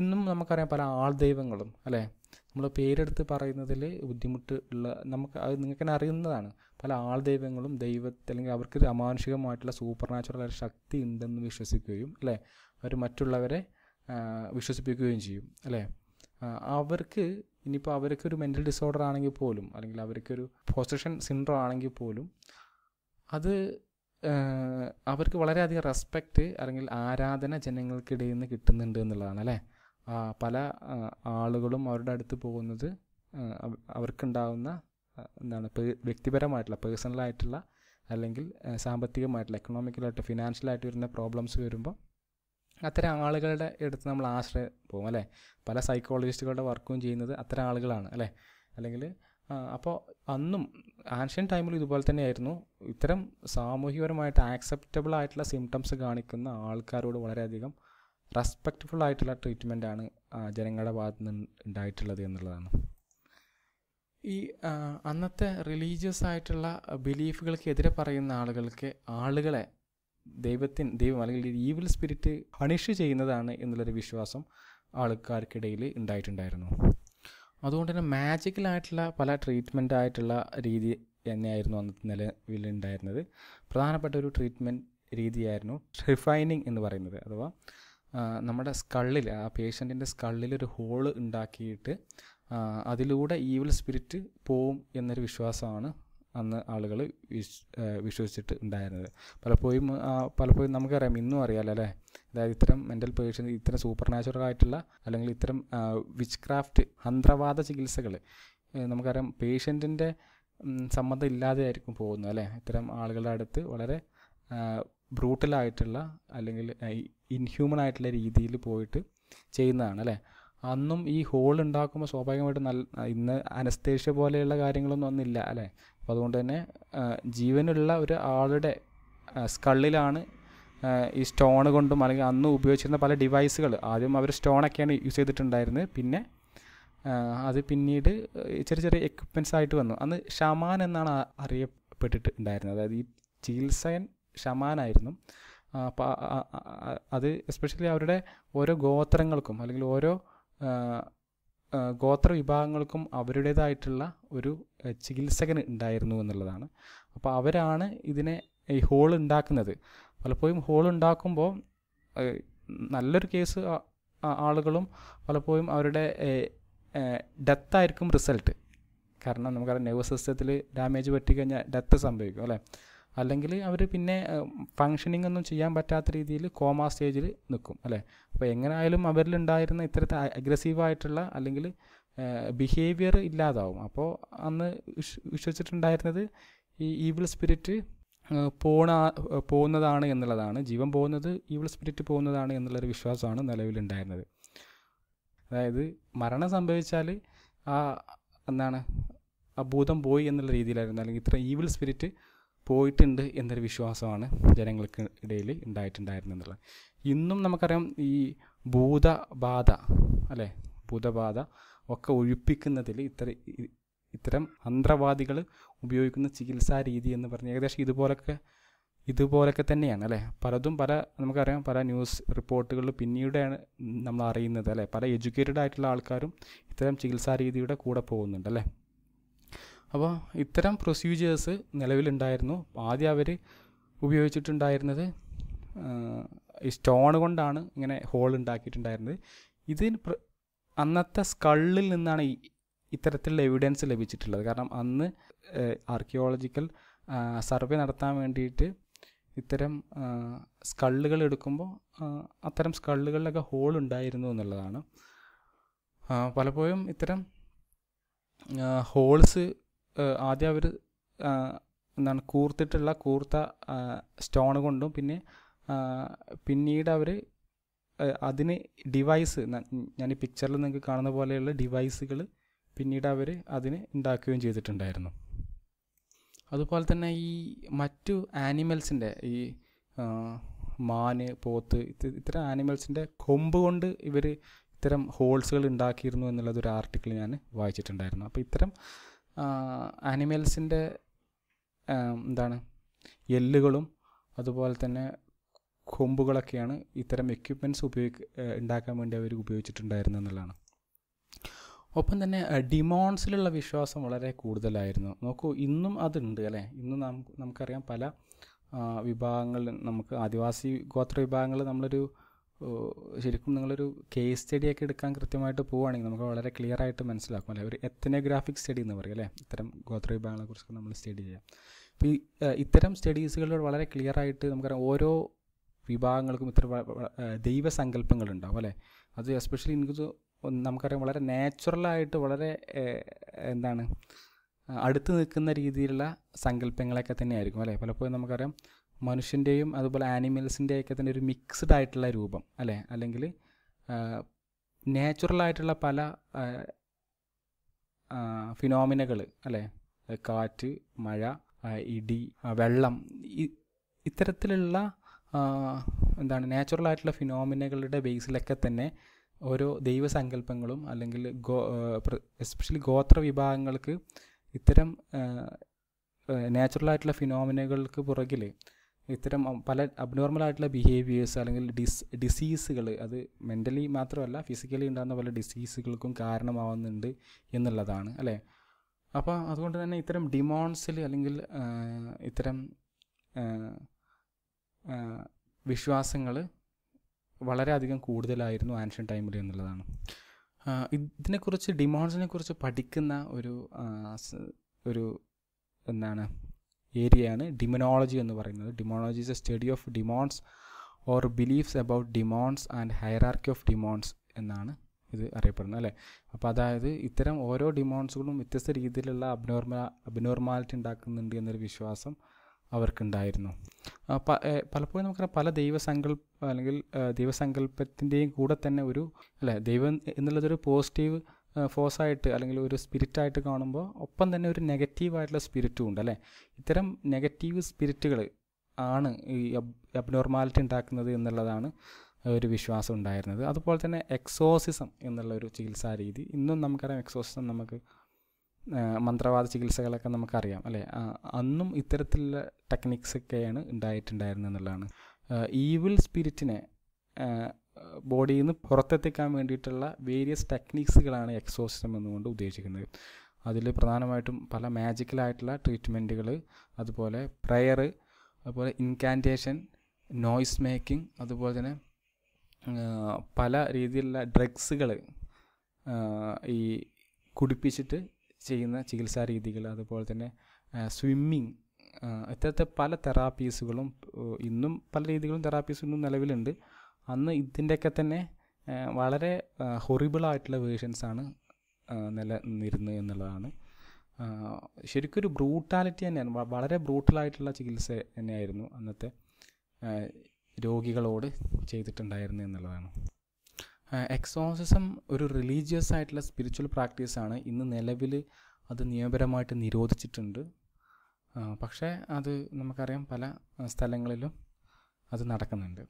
[SPEAKER 1] ഇന്നും നമുക്കറിയാം പല ആൾ ദൈവങ്ങളും അല്ലേ നമ്മൾ പേരെടുത്ത് പറയുന്നതിൽ ബുദ്ധിമുട്ട് ഉള്ള നമുക്ക് അത് നിങ്ങൾക്ക് അറിയുന്നതാണ് പല ആൾദൈവങ്ങളും ദൈവത്തെ അല്ലെങ്കിൽ അവർക്ക് അമാനുഷികമായിട്ടുള്ള സൂപ്പർ നാച്ചുറൽ ശക്തി ഉണ്ടെന്ന് വിശ്വസിക്കുകയും അല്ലേ അവർ മറ്റുള്ളവരെ വിശ്വസിപ്പിക്കുകയും ചെയ്യും അല്ലേ അവർക്ക് ഇനിയിപ്പോൾ അവർക്കൊരു മെൻ്റൽ ഡിസോർഡർ ആണെങ്കിൽ പോലും അല്ലെങ്കിൽ അവർക്കൊരു പൊസിഷൻ സിൻഡ്രോ ആണെങ്കിൽ പോലും അത് അവർക്ക് വളരെയധികം റെസ്പെക്റ്റ് അല്ലെങ്കിൽ ആരാധന ജനങ്ങൾക്കിടയിൽ നിന്ന് കിട്ടുന്നുണ്ട് എന്നുള്ളതാണ് അല്ലേ പല ആളുകളും അവരുടെ അടുത്ത് പോകുന്നത് അവർക്കുണ്ടാകുന്ന എന്താണ് വ്യക്തിപരമായിട്ടുള്ള പേഴ്സണലായിട്ടുള്ള അല്ലെങ്കിൽ സാമ്പത്തികമായിട്ടുള്ള എക്കണോമിക്കലായിട്ട് ഫിനാൻഷ്യലായിട്ട് വരുന്ന പ്രോബ്ലംസ് വരുമ്പോൾ അത്തരം ആളുകളുടെ അടുത്ത് നമ്മൾ ആശ്രയം പോകും അല്ലേ പല സൈക്കോളജിസ്റ്റുകളുടെ വർക്കും ചെയ്യുന്നത് അത്തരം ആളുകളാണ് അല്ലേ അല്ലെങ്കിൽ അപ്പോൾ അന്നും ആൻഷ്യൻ ടൈമിൽ ഇതുപോലെ തന്നെയായിരുന്നു ഇത്തരം സാമൂഹികപരമായിട്ട് ആക്സെപ്റ്റബിൾ ആയിട്ടുള്ള സിംറ്റംസ് കാണിക്കുന്ന ആൾക്കാരോട് വളരെയധികം റെസ്പെക്റ്റ്ഫുൾ ആയിട്ടുള്ള ട്രീറ്റ്മെൻറ്റാണ് ജനങ്ങളുടെ ഭാഗത്ത് ഉണ്ടായിട്ടുള്ളത് എന്നുള്ളതാണ് ഈ അന്നത്തെ റിലീജിയസ് ആയിട്ടുള്ള ബിലീഫുകൾക്കെതിരെ പറയുന്ന ആളുകൾക്ക് ആളുകളെ ദൈവത്തിന് ദൈവം അല്ലെങ്കിൽ ഈവിൽ സ്പിരിറ്റ് പണിഷ് ചെയ്യുന്നതാണ് എന്നുള്ളൊരു വിശ്വാസം ആൾക്കാർക്കിടയിൽ ഉണ്ടായിട്ടുണ്ടായിരുന്നു അതുകൊണ്ട് തന്നെ മാജിക്കലായിട്ടുള്ള പല ട്രീറ്റ്മെൻ്റ് ആയിട്ടുള്ള രീതി തന്നെയായിരുന്നു അന്ന് ഉണ്ടായിരുന്നത് പ്രധാനപ്പെട്ട ഒരു ട്രീറ്റ്മെൻറ്റ് രീതിയായിരുന്നു റിഫൈനിങ് എന്ന് പറയുന്നത് അഥവാ നമ്മുടെ സ്കള്ളിൽ ആ പേഷ്യൻറ്റിൻ്റെ സ്കള്ളിൽ ഒരു ഹോള് ഉണ്ടാക്കിയിട്ട് അതിലൂടെ ഈവൽ സ്പിരിറ്റ് പോവും എന്നൊരു വിശ്വാസമാണ് അന്ന് ആളുകൾ വിശ് വിശ്വസിച്ചിട്ട് ഉണ്ടായിരുന്നത് പലപ്പോഴും പലപ്പോഴും നമുക്കറിയാം ഇന്നും അറിയാമല്ലോ അല്ലേ അതായത് ഇത്തരം മെൻ്റൽ പേഴ്സൺ ഇത്തരം സൂപ്പർ നാച്ചുറൽ ആയിട്ടുള്ള അല്ലെങ്കിൽ ഇത്തരം വിച്ച് ക്രാഫ്റ്റ് തന്ത്രവാദ ചികിത്സകൾ നമുക്കറിയാം പേഷ്യൻറ്റിൻ്റെ സമ്മതം ആയിരിക്കും പോകുന്നത് അല്ലേ ഇത്തരം ആളുകളുടെ അടുത്ത് വളരെ ബ്രൂട്ടലായിട്ടുള്ള അല്ലെങ്കിൽ ഇൻഹ്യൂമൺ ആയിട്ടുള്ള രീതിയിൽ പോയിട്ട് ചെയ്യുന്നതാണ് അല്ലേ അന്നും ഈ ഹോൾ ഉണ്ടാക്കുമ്പോൾ സ്വാഭാവികമായിട്ടും നല്ല ഇന്ന് അനസ്തേഷ്യ പോലെയുള്ള കാര്യങ്ങളൊന്നും അന്നില്ല അല്ലേ അപ്പോൾ അതുകൊണ്ട് തന്നെ ജീവനുള്ള ഒരു ആളുടെ സ്കള്ളിലാണ് ഈ സ്റ്റോൺ കൊണ്ടും അല്ലെങ്കിൽ അന്ന് ഉപയോഗിച്ചിരുന്ന പല ഡിവൈസുകൾ ആദ്യം അവർ സ്റ്റോണൊക്കെയാണ് യൂസ് ചെയ്തിട്ടുണ്ടായിരുന്നത് പിന്നെ അത് പിന്നീട് ചെറിയ ചെറിയ എക്യുപ്മെൻറ്റ്സ് ആയിട്ട് വന്നു അന്ന് ഷമാൻ എന്നാണ് അറിയപ്പെട്ടിട്ട് ഉണ്ടായിരുന്നത് അതായത് ഈ ചികിത്സയൻ ഷമാനായിരുന്നു അപ്പോൾ അത് എസ്പെഷ്യലി അവരുടെ ഓരോ ഗോത്രങ്ങൾക്കും അല്ലെങ്കിൽ ഓരോ ഗോത്ര വിഭാഗങ്ങൾക്കും അവരുടേതായിട്ടുള്ള ഒരു ചികിത്സകൻ ഉണ്ടായിരുന്നു എന്നുള്ളതാണ് അപ്പോൾ അവരാണ് ഇതിനെ ഈ ഹോൾ ഉണ്ടാക്കുന്നത് പലപ്പോഴും ഹോൾ ഉണ്ടാക്കുമ്പോൾ നല്ലൊരു കേസ് ആളുകളും പലപ്പോഴും അവരുടെ ഡെത്തായിരിക്കും റിസൾട്ട് കാരണം നമുക്കറിയാം നെർവസ് സിസ്റ്റത്തിൽ ഡാമേജ് പറ്റിക്കഴിഞ്ഞാൽ ഡെത്ത് സംഭവിക്കും അല്ലേ അല്ലെങ്കിൽ അവർ പിന്നെ ഫങ്ഷനിങ് ഒന്നും ചെയ്യാൻ പറ്റാത്ത രീതിയിൽ കോമ സ്റ്റേജിൽ നിൽക്കും അല്ലേ അപ്പോൾ എങ്ങനെ ആയാലും അവരിലുണ്ടായിരുന്ന ഇത്തരത്തെ അഗ്രസീവായിട്ടുള്ള അല്ലെങ്കിൽ ബിഹേവിയർ ഇല്ലാതാവും അപ്പോൾ അന്ന് വിശ്വസിച്ചിട്ടുണ്ടായിരുന്നത് ഈ ഈവിൾ സ്പിരിറ്റ് പോണ പോകുന്നതാണ് എന്നുള്ളതാണ് ജീവൻ പോകുന്നത് ഈവിൾ സ്പിരിറ്റ് പോകുന്നതാണ് എന്നുള്ളൊരു വിശ്വാസമാണ് നിലവിലുണ്ടായിരുന്നത് അതായത് മരണം സംഭവിച്ചാൽ ആ എന്താണ് ആ ഭൂതം പോയി എന്നുള്ള രീതിയിലായിരുന്നു അല്ലെങ്കിൽ ഇത്ര ഈവിൾ സ്പിരിറ്റ് പോയിട്ടുണ്ട് എന്നൊരു വിശ്വാസമാണ് ജനങ്ങൾക്ക് ഇടയിൽ എന്നുള്ളത് ഇന്നും നമുക്കറിയാം ഈ ഭൂതബാധ അല്ലേ ഭൂതബാധ ഒക്കെ ഒഴിപ്പിക്കുന്നതിൽ ഇത്ര ഇത്തരം മന്ത്രവാദികൾ ഉപയോഗിക്കുന്ന ചികിത്സാ രീതി എന്ന് പറഞ്ഞാൽ ഏകദേശം ഇതുപോലൊക്കെ ഇതുപോലൊക്കെ തന്നെയാണ് അല്ലേ പലതും പല നമുക്കറിയാം പല ന്യൂസ് റിപ്പോർട്ടുകളിൽ പിന്നീടാണ് നമ്മൾ അറിയുന്നത് അല്ലേ പല എഡ്യൂക്കേറ്റഡ് ആയിട്ടുള്ള ആൾക്കാരും ഇത്തരം ചികിത്സാ രീതിയുടെ കൂടെ പോകുന്നുണ്ട് അല്ലേ അപ്പോൾ ഇത്തരം പ്രൊസീജിയേഴ്സ് നിലവിലുണ്ടായിരുന്നു ആദ്യം അവർ ഉപയോഗിച്ചിട്ടുണ്ടായിരുന്നത് ഈ സ്റ്റോൺ കൊണ്ടാണ് ഇങ്ങനെ ഹോൾ ഉണ്ടാക്കിയിട്ടുണ്ടായിരുന്നത് ഇത് അന്നത്തെ സ്കള്ളിൽ നിന്നാണ് ഈ ഇത്തരത്തിലുള്ള എവിഡൻസ് ലഭിച്ചിട്ടുള്ളത് കാരണം അന്ന് ആർക്കിയോളജിക്കൽ സർവേ നടത്താൻ വേണ്ടിയിട്ട് ഇത്തരം സ്കള്ളുകൾ എടുക്കുമ്പോൾ അത്തരം സ്കള്ളുകളിലൊക്കെ ഹോൾ ഉണ്ടായിരുന്നു എന്നുള്ളതാണ് പലപ്പോഴും ഇത്തരം ഹോൾസ് ആദ്യം അവർ എന്താണ് കൂർത്തിട്ടുള്ള കൂർത്ത സ്റ്റോൺ കൊണ്ടും പിന്നെ പിന്നീട് അവർ അതിന് ഡിവൈസ് ഞാൻ ഈ പിക്ചറിൽ നിങ്ങൾക്ക് കാണുന്ന പോലെയുള്ള ഡിവൈസുകൾ പിന്നീട് അവർ അതിന് ഉണ്ടാക്കുകയും ചെയ്തിട്ടുണ്ടായിരുന്നു അതുപോലെ തന്നെ ഈ മറ്റു ആനിമൽസിൻ്റെ ഈ മാന് പോത്ത് ഇത്തരം ആനിമൽസിൻ്റെ കൊമ്പ് കൊണ്ട് ഇവർ ഇത്തരം ഹോൾസുകൾ ഉണ്ടാക്കിയിരുന്നു എന്നുള്ളതൊരു ആർട്ടിക്കിൾ ഞാൻ വായിച്ചിട്ടുണ്ടായിരുന്നു അപ്പോൾ ഇത്തരം ആനിമൽസിൻ്റെ എന്താണ് എല്ലുകളും അതുപോലെ തന്നെ കൊമ്പുകളൊക്കെയാണ് ഇത്തരം എക്യുപ്മെൻറ്റ്സ് ഉപയോഗിക്ക ഉണ്ടാക്കാൻ വേണ്ടി അവർ ഉപയോഗിച്ചിട്ടുണ്ടായിരുന്നു എന്നുള്ളതാണ് ഒപ്പം തന്നെ ഡിമോൺസിലുള്ള വിശ്വാസം വളരെ കൂടുതലായിരുന്നു നോക്കൂ ഇന്നും അതുണ്ട് അല്ലേ ഇന്നും നമുക്കറിയാം പല വിഭാഗങ്ങളിൽ നമുക്ക് ആദിവാസി ഗോത്ര വിഭാഗങ്ങൾ നമ്മളൊരു ശരിക്കും നിങ്ങളൊരു കേസ് സ്റ്റഡിയൊക്കെ എടുക്കാൻ കൃത്യമായിട്ട് പോവുകയാണെങ്കിൽ നമുക്ക് വളരെ ക്ലിയർ ആയിട്ട് മനസ്സിലാക്കും അല്ലേ ഒരു എത്തനോഗ്രാഫിക് സ്റ്റഡി എന്ന് പറയും അല്ലേ ഇത്തരം ഗോത്ര വിഭാഗങ്ങളെക്കുറിച്ചൊക്കെ നമ്മൾ സ്റ്റഡി ചെയ്യാം അപ്പോൾ ഈ ഇത്തരം സ്റ്റഡീസുകളോട് വളരെ ക്ലിയർ ആയിട്ട് നമുക്കറിയാം ഓരോ വിഭാഗങ്ങൾക്കും ഇത്ര ദൈവസങ്കല്പങ്ങളുണ്ടാവും അല്ലേ അത് എസ്പെഷ്യലി എനിക്ക് നമുക്കറിയാം വളരെ നാച്ചുറലായിട്ട് വളരെ എന്താണ് അടുത്ത് നിൽക്കുന്ന രീതിയിലുള്ള സങ്കല്പങ്ങളൊക്കെ തന്നെയായിരിക്കും അല്ലേ പലപ്പോഴും നമുക്കറിയാം മനുഷ്യൻ്റെയും അതുപോലെ ആനിമൽസിൻ്റെയൊക്കെ തന്നെ ഒരു മിക്സ്ഡ് ആയിട്ടുള്ള രൂപം അല്ലേ അല്ലെങ്കിൽ നാച്ചുറലായിട്ടുള്ള പല ഫിനോമിനകൾ അല്ലേ കാറ്റ് മഴ ഇടി വെള്ളം ഇത്തരത്തിലുള്ള എന്താണ് നാച്ചുറലായിട്ടുള്ള ഫിനോമിനകളുടെ ബേസിലൊക്കെ തന്നെ ഓരോ ദൈവസങ്കല്പങ്ങളും അല്ലെങ്കിൽ ഗോ എസ്പെഷ്യലി ഗോത്ര വിഭാഗങ്ങൾക്ക് ഇത്തരം നാച്ചുറലായിട്ടുള്ള ഫിനോമിനകൾക്ക് പുറകിൽ ഇത്തരം പല അബ്നോർമൽ ആയിട്ടുള്ള ബിഹേവിയേഴ്സ് അല്ലെങ്കിൽ ഡിസ് ഡിസീസുകൾ അത് മെൻ്റലി മാത്രമല്ല ഫിസിക്കലി ഉണ്ടാകുന്ന പല ഡിസീസുകൾക്കും കാരണമാവുന്നുണ്ട് എന്നുള്ളതാണ് അല്ലേ അപ്പോൾ അതുകൊണ്ട് തന്നെ ഇത്തരം ഡിമോൺസിൽ അല്ലെങ്കിൽ ഇത്തരം വിശ്വാസങ്ങൾ വളരെയധികം കൂടുതലായിരുന്നു ആൻഷ്യൻ ടൈമിൽ എന്നുള്ളതാണ് ഇതിനെക്കുറിച്ച് ഡിമോൺസിനെ കുറിച്ച് പഠിക്കുന്ന ഒരു ഒരു എന്താണ് ഏരിയയാണ് ഡിമനോളജി എന്ന് പറയുന്നത് demonology is a study of demons or beliefs about demons and hierarchy of demons എന്നാണ് ഇത് അറിയപ്പെടുന്നത് അല്ലേ അപ്പോൾ അതായത് ഇത്തരം ഓരോ ഡിമോൺസുകളും വ്യത്യസ്ത രീതിയിലുള്ള അബ്നോർമ അബ്നോർമാലിറ്റി ഉണ്ടാക്കുന്നുണ്ട് എന്നൊരു വിശ്വാസം അവർക്കുണ്ടായിരുന്നു പലപ്പോഴും നമുക്കറിയാം പല ദൈവസങ്കല്പ അല്ലെങ്കിൽ ദൈവസങ്കല്പത്തിൻ്റെയും കൂടെ തന്നെ ഒരു അല്ലേ ദൈവം എന്നുള്ളതൊരു പോസിറ്റീവ് ഫോഴ്സായിട്ട് അല്ലെങ്കിൽ ഒരു സ്പിരിറ്റായിട്ട് കാണുമ്പോൾ ഒപ്പം തന്നെ ഒരു നെഗറ്റീവായിട്ടുള്ള സ്പിരിറ്റും ഉണ്ട് അല്ലേ ഇത്തരം നെഗറ്റീവ് സ്പിരിറ്റുകൾ ആണ് ഈ അബ്നോർമാലിറ്റി ഉണ്ടാക്കുന്നത് എന്നുള്ളതാണ് ഒരു വിശ്വാസം ഉണ്ടായിരുന്നത് അതുപോലെ തന്നെ എക്സോസിസം എന്നുള്ള ഒരു ചികിത്സാ രീതി ഇന്നും നമുക്കറിയാം എക്സോസിസം നമുക്ക് മന്ത്രവാദ ചികിത്സകളൊക്കെ നമുക്കറിയാം അല്ലേ അന്നും ഇത്തരത്തിലുള്ള ടെക്നിക്സൊക്കെയാണ് ഉണ്ടായിട്ടുണ്ടായിരുന്നത് എന്നുള്ളതാണ് ഈവിൽ സ്പിരിറ്റിനെ ബോഡിയിൽ നിന്ന് പുറത്തെത്തിക്കാൻ വേണ്ടിയിട്ടുള്ള വേരിയസ് ടെക്നീക്സുകളാണ് എക്സോസിസം എന്നുകൊണ്ട് ഉദ്ദേശിക്കുന്നത് അതിൽ പ്രധാനമായിട്ടും പല മാജിക്കലായിട്ടുള്ള ട്രീറ്റ്മെൻറ്റുകൾ അതുപോലെ പ്രെയർ അതുപോലെ ഇൻകാൻറ്റേഷൻ നോയ്സ് മേക്കിംഗ് അതുപോലെ തന്നെ പല രീതിയിലുള്ള ഡ്രഗ്സുകൾ ഈ കുടിപ്പിച്ചിട്ട് ചെയ്യുന്ന ചികിത്സാ രീതികൾ അതുപോലെ തന്നെ സ്വിമ്മിങ് ഇത്തരത്തെ പല തെറാപ്പീസുകളും ഇന്നും പല രീതികളും തെറാപ്പീസ് ഇന്നും നിലവിലുണ്ട് അന്ന് ഇതിൻ്റെയൊക്കെ തന്നെ വളരെ ഹൊറിബിളായിട്ടുള്ള വേർഷൻസാണ് നിലനിരുന്നത് എന്നുള്ളതാണ് ശരിക്കും ഒരു ബ്രൂട്ടാലിറ്റി തന്നെയാണ് വളരെ ബ്രൂട്ടലായിട്ടുള്ള ചികിത്സ തന്നെയായിരുന്നു അന്നത്തെ രോഗികളോട് ചെയ്തിട്ടുണ്ടായിരുന്നു എന്നുള്ളതാണ് എക്സോസിസം ഒരു റിലീജിയസ് ആയിട്ടുള്ള സ്പിരിച്വൽ പ്രാക്ടീസാണ് ഇന്ന് നിലവിൽ അത് നിയമപരമായിട്ട് നിരോധിച്ചിട്ടുണ്ട് പക്ഷേ അത് നമുക്കറിയാം പല സ്ഥലങ്ങളിലും അത് നടക്കുന്നുണ്ട്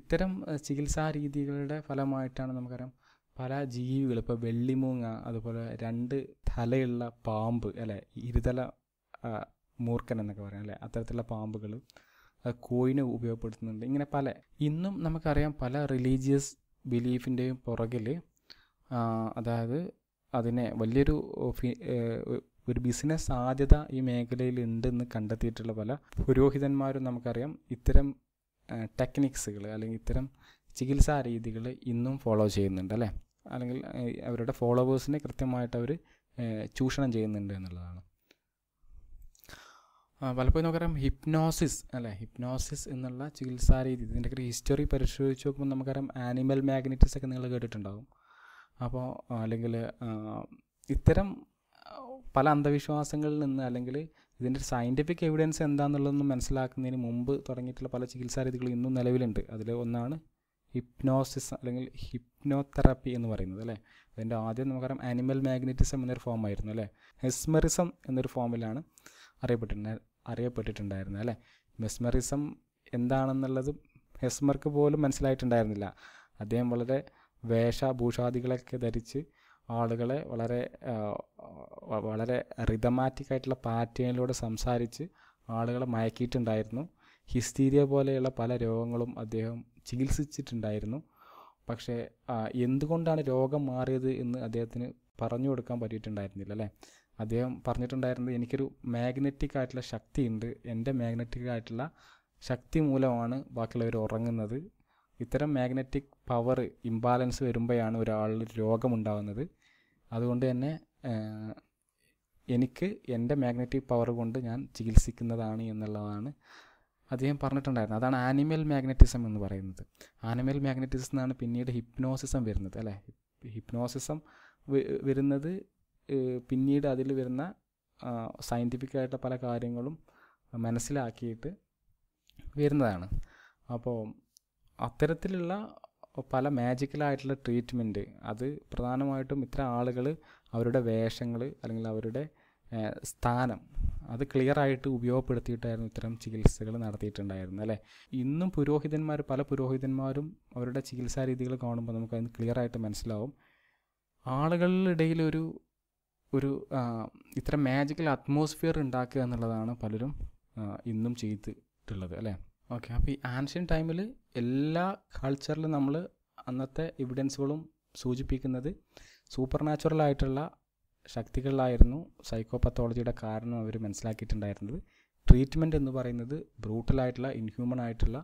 [SPEAKER 1] ഇത്തരം ചികിത്സാ രീതികളുടെ ഫലമായിട്ടാണ് നമുക്കറിയാം പല ജീവികൾ ഇപ്പോൾ വെള്ളിമൂങ്ങ അതുപോലെ രണ്ട് തലയുള്ള പാമ്പ് അല്ലേ ഇരുതല മൂർക്കൻ എന്നൊക്കെ പറയാം അല്ലേ അത്തരത്തിലുള്ള പാമ്പുകൾ കോയിന് ഉപയോഗപ്പെടുത്തുന്നുണ്ട് ഇങ്ങനെ പല ഇന്നും നമുക്കറിയാം പല റിലീജിയസ് ബിലീഫിൻ്റെയും പുറകിൽ അതായത് അതിനെ വലിയൊരു ഒരു ബിസിനസ് സാധ്യത ഈ മേഖലയിൽ ഉണ്ടെന്ന് കണ്ടെത്തിയിട്ടുള്ള പല പുരോഹിതന്മാരും നമുക്കറിയാം ഇത്തരം ടെക്നിക്സുകൾ അല്ലെങ്കിൽ ഇത്തരം ചികിത്സാ രീതികൾ ഇന്നും ഫോളോ ചെയ്യുന്നുണ്ട് അല്ലേ അല്ലെങ്കിൽ അവരുടെ ഫോളോവേഴ്സിനെ കൃത്യമായിട്ട് അവർ ചൂഷണം ചെയ്യുന്നുണ്ട് എന്നുള്ളതാണ് പലപ്പോഴും നമുക്കറിയാം ഹിപ്നോസിസ് അല്ലേ ഹിപ്നോസിസ് എന്നുള്ള ചികിത്സാ രീതി ഇതിൻ്റെ ഒരു ഹിസ്റ്ററി പരിശോധിച്ച് നോക്കുമ്പോൾ നമുക്കറിയാം ആനിമൽ മാഗ്നറ്റിസ് ഒക്കെ നിങ്ങൾ കേട്ടിട്ടുണ്ടാകും അപ്പോൾ അല്ലെങ്കിൽ ഇത്തരം പല അന്ധവിശ്വാസങ്ങളിൽ നിന്ന് അല്ലെങ്കിൽ ഇതിൻ്റെ സയൻറ്റിഫിക് എവിഡൻസ് എന്താണെന്നുള്ളതൊന്നും മനസ്സിലാക്കുന്നതിന് മുമ്പ് തുടങ്ങിയിട്ടുള്ള പല ചികിത്സാ രീതികളും ഇന്നും നിലവിലുണ്ട് അതിൽ ഒന്നാണ് ഹിപ്നോസിസ് അല്ലെങ്കിൽ ഹിപ്നോതെറാപ്പി എന്ന് പറയുന്നത് അല്ലേ അതിൻ്റെ ആദ്യം നമുക്കറിയാം ആനിമൽ മാഗ്നറ്റിസം എന്നൊരു ഫോം ആയിരുന്നു അല്ലേ ഹെസ്മറിസം എന്നൊരു ഫോമിലാണ് അറിയപ്പെട്ടിട്ടുണ്ട് അറിയപ്പെട്ടിട്ടുണ്ടായിരുന്നത് അല്ലേ മെസ്മറിസം എന്താണെന്നുള്ളത് ഹെസ്മർക്ക് പോലും മനസ്സിലായിട്ടുണ്ടായിരുന്നില്ല അദ്ദേഹം വളരെ വേഷഭൂഷാദികളൊക്കെ ധരിച്ച് ആളുകളെ വളരെ വളരെ റിതമാറ്റിക് ആയിട്ടുള്ള പാറ്റേണിലൂടെ സംസാരിച്ച് ആളുകളെ മയക്കിയിട്ടുണ്ടായിരുന്നു ഹിസ്റ്റീരിയ പോലെയുള്ള പല രോഗങ്ങളും അദ്ദേഹം ചികിത്സിച്ചിട്ടുണ്ടായിരുന്നു പക്ഷേ എന്തുകൊണ്ടാണ് രോഗം മാറിയത് എന്ന് അദ്ദേഹത്തിന് പറഞ്ഞു കൊടുക്കാൻ പറ്റിയിട്ടുണ്ടായിരുന്നില്ല അല്ലേ അദ്ദേഹം പറഞ്ഞിട്ടുണ്ടായിരുന്നത് എനിക്കൊരു മാഗ്നറ്റിക് ആയിട്ടുള്ള ശക്തിയുണ്ട് എൻ്റെ മാഗ്നറ്റിക് ആയിട്ടുള്ള ശക്തി മൂലമാണ് ബാക്കിയുള്ളവർ ഉറങ്ങുന്നത് ഇത്തരം മാഗ്നറ്റിക് പവർ ഇംബാലൻസ് വരുമ്പോഴാണ് ഒരാളിൽ രോഗമുണ്ടാകുന്നത് അതുകൊണ്ട് തന്നെ എനിക്ക് എൻ്റെ മാഗ്നറ്റിക് പവർ കൊണ്ട് ഞാൻ ചികിത്സിക്കുന്നതാണ് എന്നുള്ളതാണ് അദ്ദേഹം പറഞ്ഞിട്ടുണ്ടായിരുന്നത് അതാണ് ആനിമൽ മാഗ്നറ്റിസം എന്ന് പറയുന്നത് ആനിമൽ മാഗ്നറ്റിസം എന്നാണ് പിന്നീട് ഹിപ്നോസിസം വരുന്നത് അല്ലേ ഹിപ്നോസിസം വരുന്നത് പിന്നീട് അതിൽ വരുന്ന സയൻറ്റിഫിക്കായിട്ടുള്ള പല കാര്യങ്ങളും മനസ്സിലാക്കിയിട്ട് വരുന്നതാണ് അപ്പോൾ അത്തരത്തിലുള്ള പല മാജിക്കലായിട്ടുള്ള ട്രീറ്റ്മെൻറ്റ് അത് പ്രധാനമായിട്ടും ഇത്ര ആളുകൾ അവരുടെ വേഷങ്ങൾ അല്ലെങ്കിൽ അവരുടെ സ്ഥാനം അത് ക്ലിയറായിട്ട് ഉപയോഗപ്പെടുത്തിയിട്ടായിരുന്നു ഇത്തരം ചികിത്സകൾ നടത്തിയിട്ടുണ്ടായിരുന്നത് അല്ലേ ഇന്നും പുരോഹിതന്മാർ പല പുരോഹിതന്മാരും അവരുടെ ചികിത്സാ രീതികൾ കാണുമ്പോൾ നമുക്ക് അതിന് ക്ലിയറായിട്ട് മനസ്സിലാവും ആളുകളിടയിലൊരു ഒരു ഒരു ഇത്തരം മാജിക്കൽ അറ്റ്മോസ്ഫിയർ ഉണ്ടാക്കുക എന്നുള്ളതാണ് പലരും ഇന്നും ചെയ്തിട്ടുള്ളത് അല്ലേ ഓക്കെ അപ്പോൾ ഈ ആൻഷ്യൻ ടൈമിൽ എല്ലാ കൾച്ചറിലും നമ്മൾ അന്നത്തെ എവിഡൻസുകളും സൂചിപ്പിക്കുന്നത് സൂപ്പർ നാച്ചുറൽ ആയിട്ടുള്ള ശക്തികളിലായിരുന്നു സൈക്കോപത്തോളജിയുടെ കാരണം അവർ മനസ്സിലാക്കിയിട്ടുണ്ടായിരുന്നത് ട്രീറ്റ്മെൻറ്റ് എന്ന് പറയുന്നത് ബ്രൂട്ടലായിട്ടുള്ള ഇൻഹ്യൂമൻ ആയിട്ടുള്ള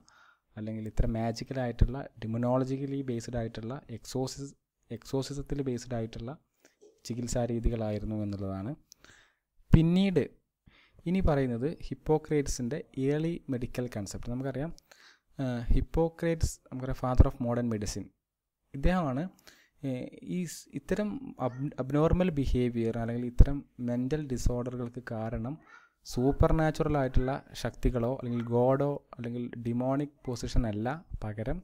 [SPEAKER 1] അല്ലെങ്കിൽ ഇത്ര മാജിക്കലായിട്ടുള്ള ഡിമനോളജിക്കലി ബേസ്ഡ് ആയിട്ടുള്ള എക്സോസിസ് എക്സോസിസത്തിൽ ബേസ്ഡ് ആയിട്ടുള്ള ചികിത്സാ രീതികളായിരുന്നു എന്നുള്ളതാണ് പിന്നീട് ഇനി പറയുന്നത് ഹിപ്പോക്രേറ്റ്സിൻ്റെ ഏർലി മെഡിക്കൽ കൺസെപ്റ്റ് നമുക്കറിയാം ഹിപ്പോക്രേറ്റ്സ് നമുക്കറിയാം ഫാദർ ഓഫ് മോഡേൺ മെഡിസിൻ ഇദ്ദേഹമാണ് ഈ ഇത്തരം അബ് അബ്നോർമൽ ബിഹേവിയർ അല്ലെങ്കിൽ ഇത്തരം മെൻ്റൽ ഡിസോർഡറുകൾക്ക് കാരണം സൂപ്പർ നാച്ചുറൽ ആയിട്ടുള്ള ശക്തികളോ അല്ലെങ്കിൽ ഗോഡോ അല്ലെങ്കിൽ ഡിമോണിക് പൊസിഷൻ അല്ല പകരം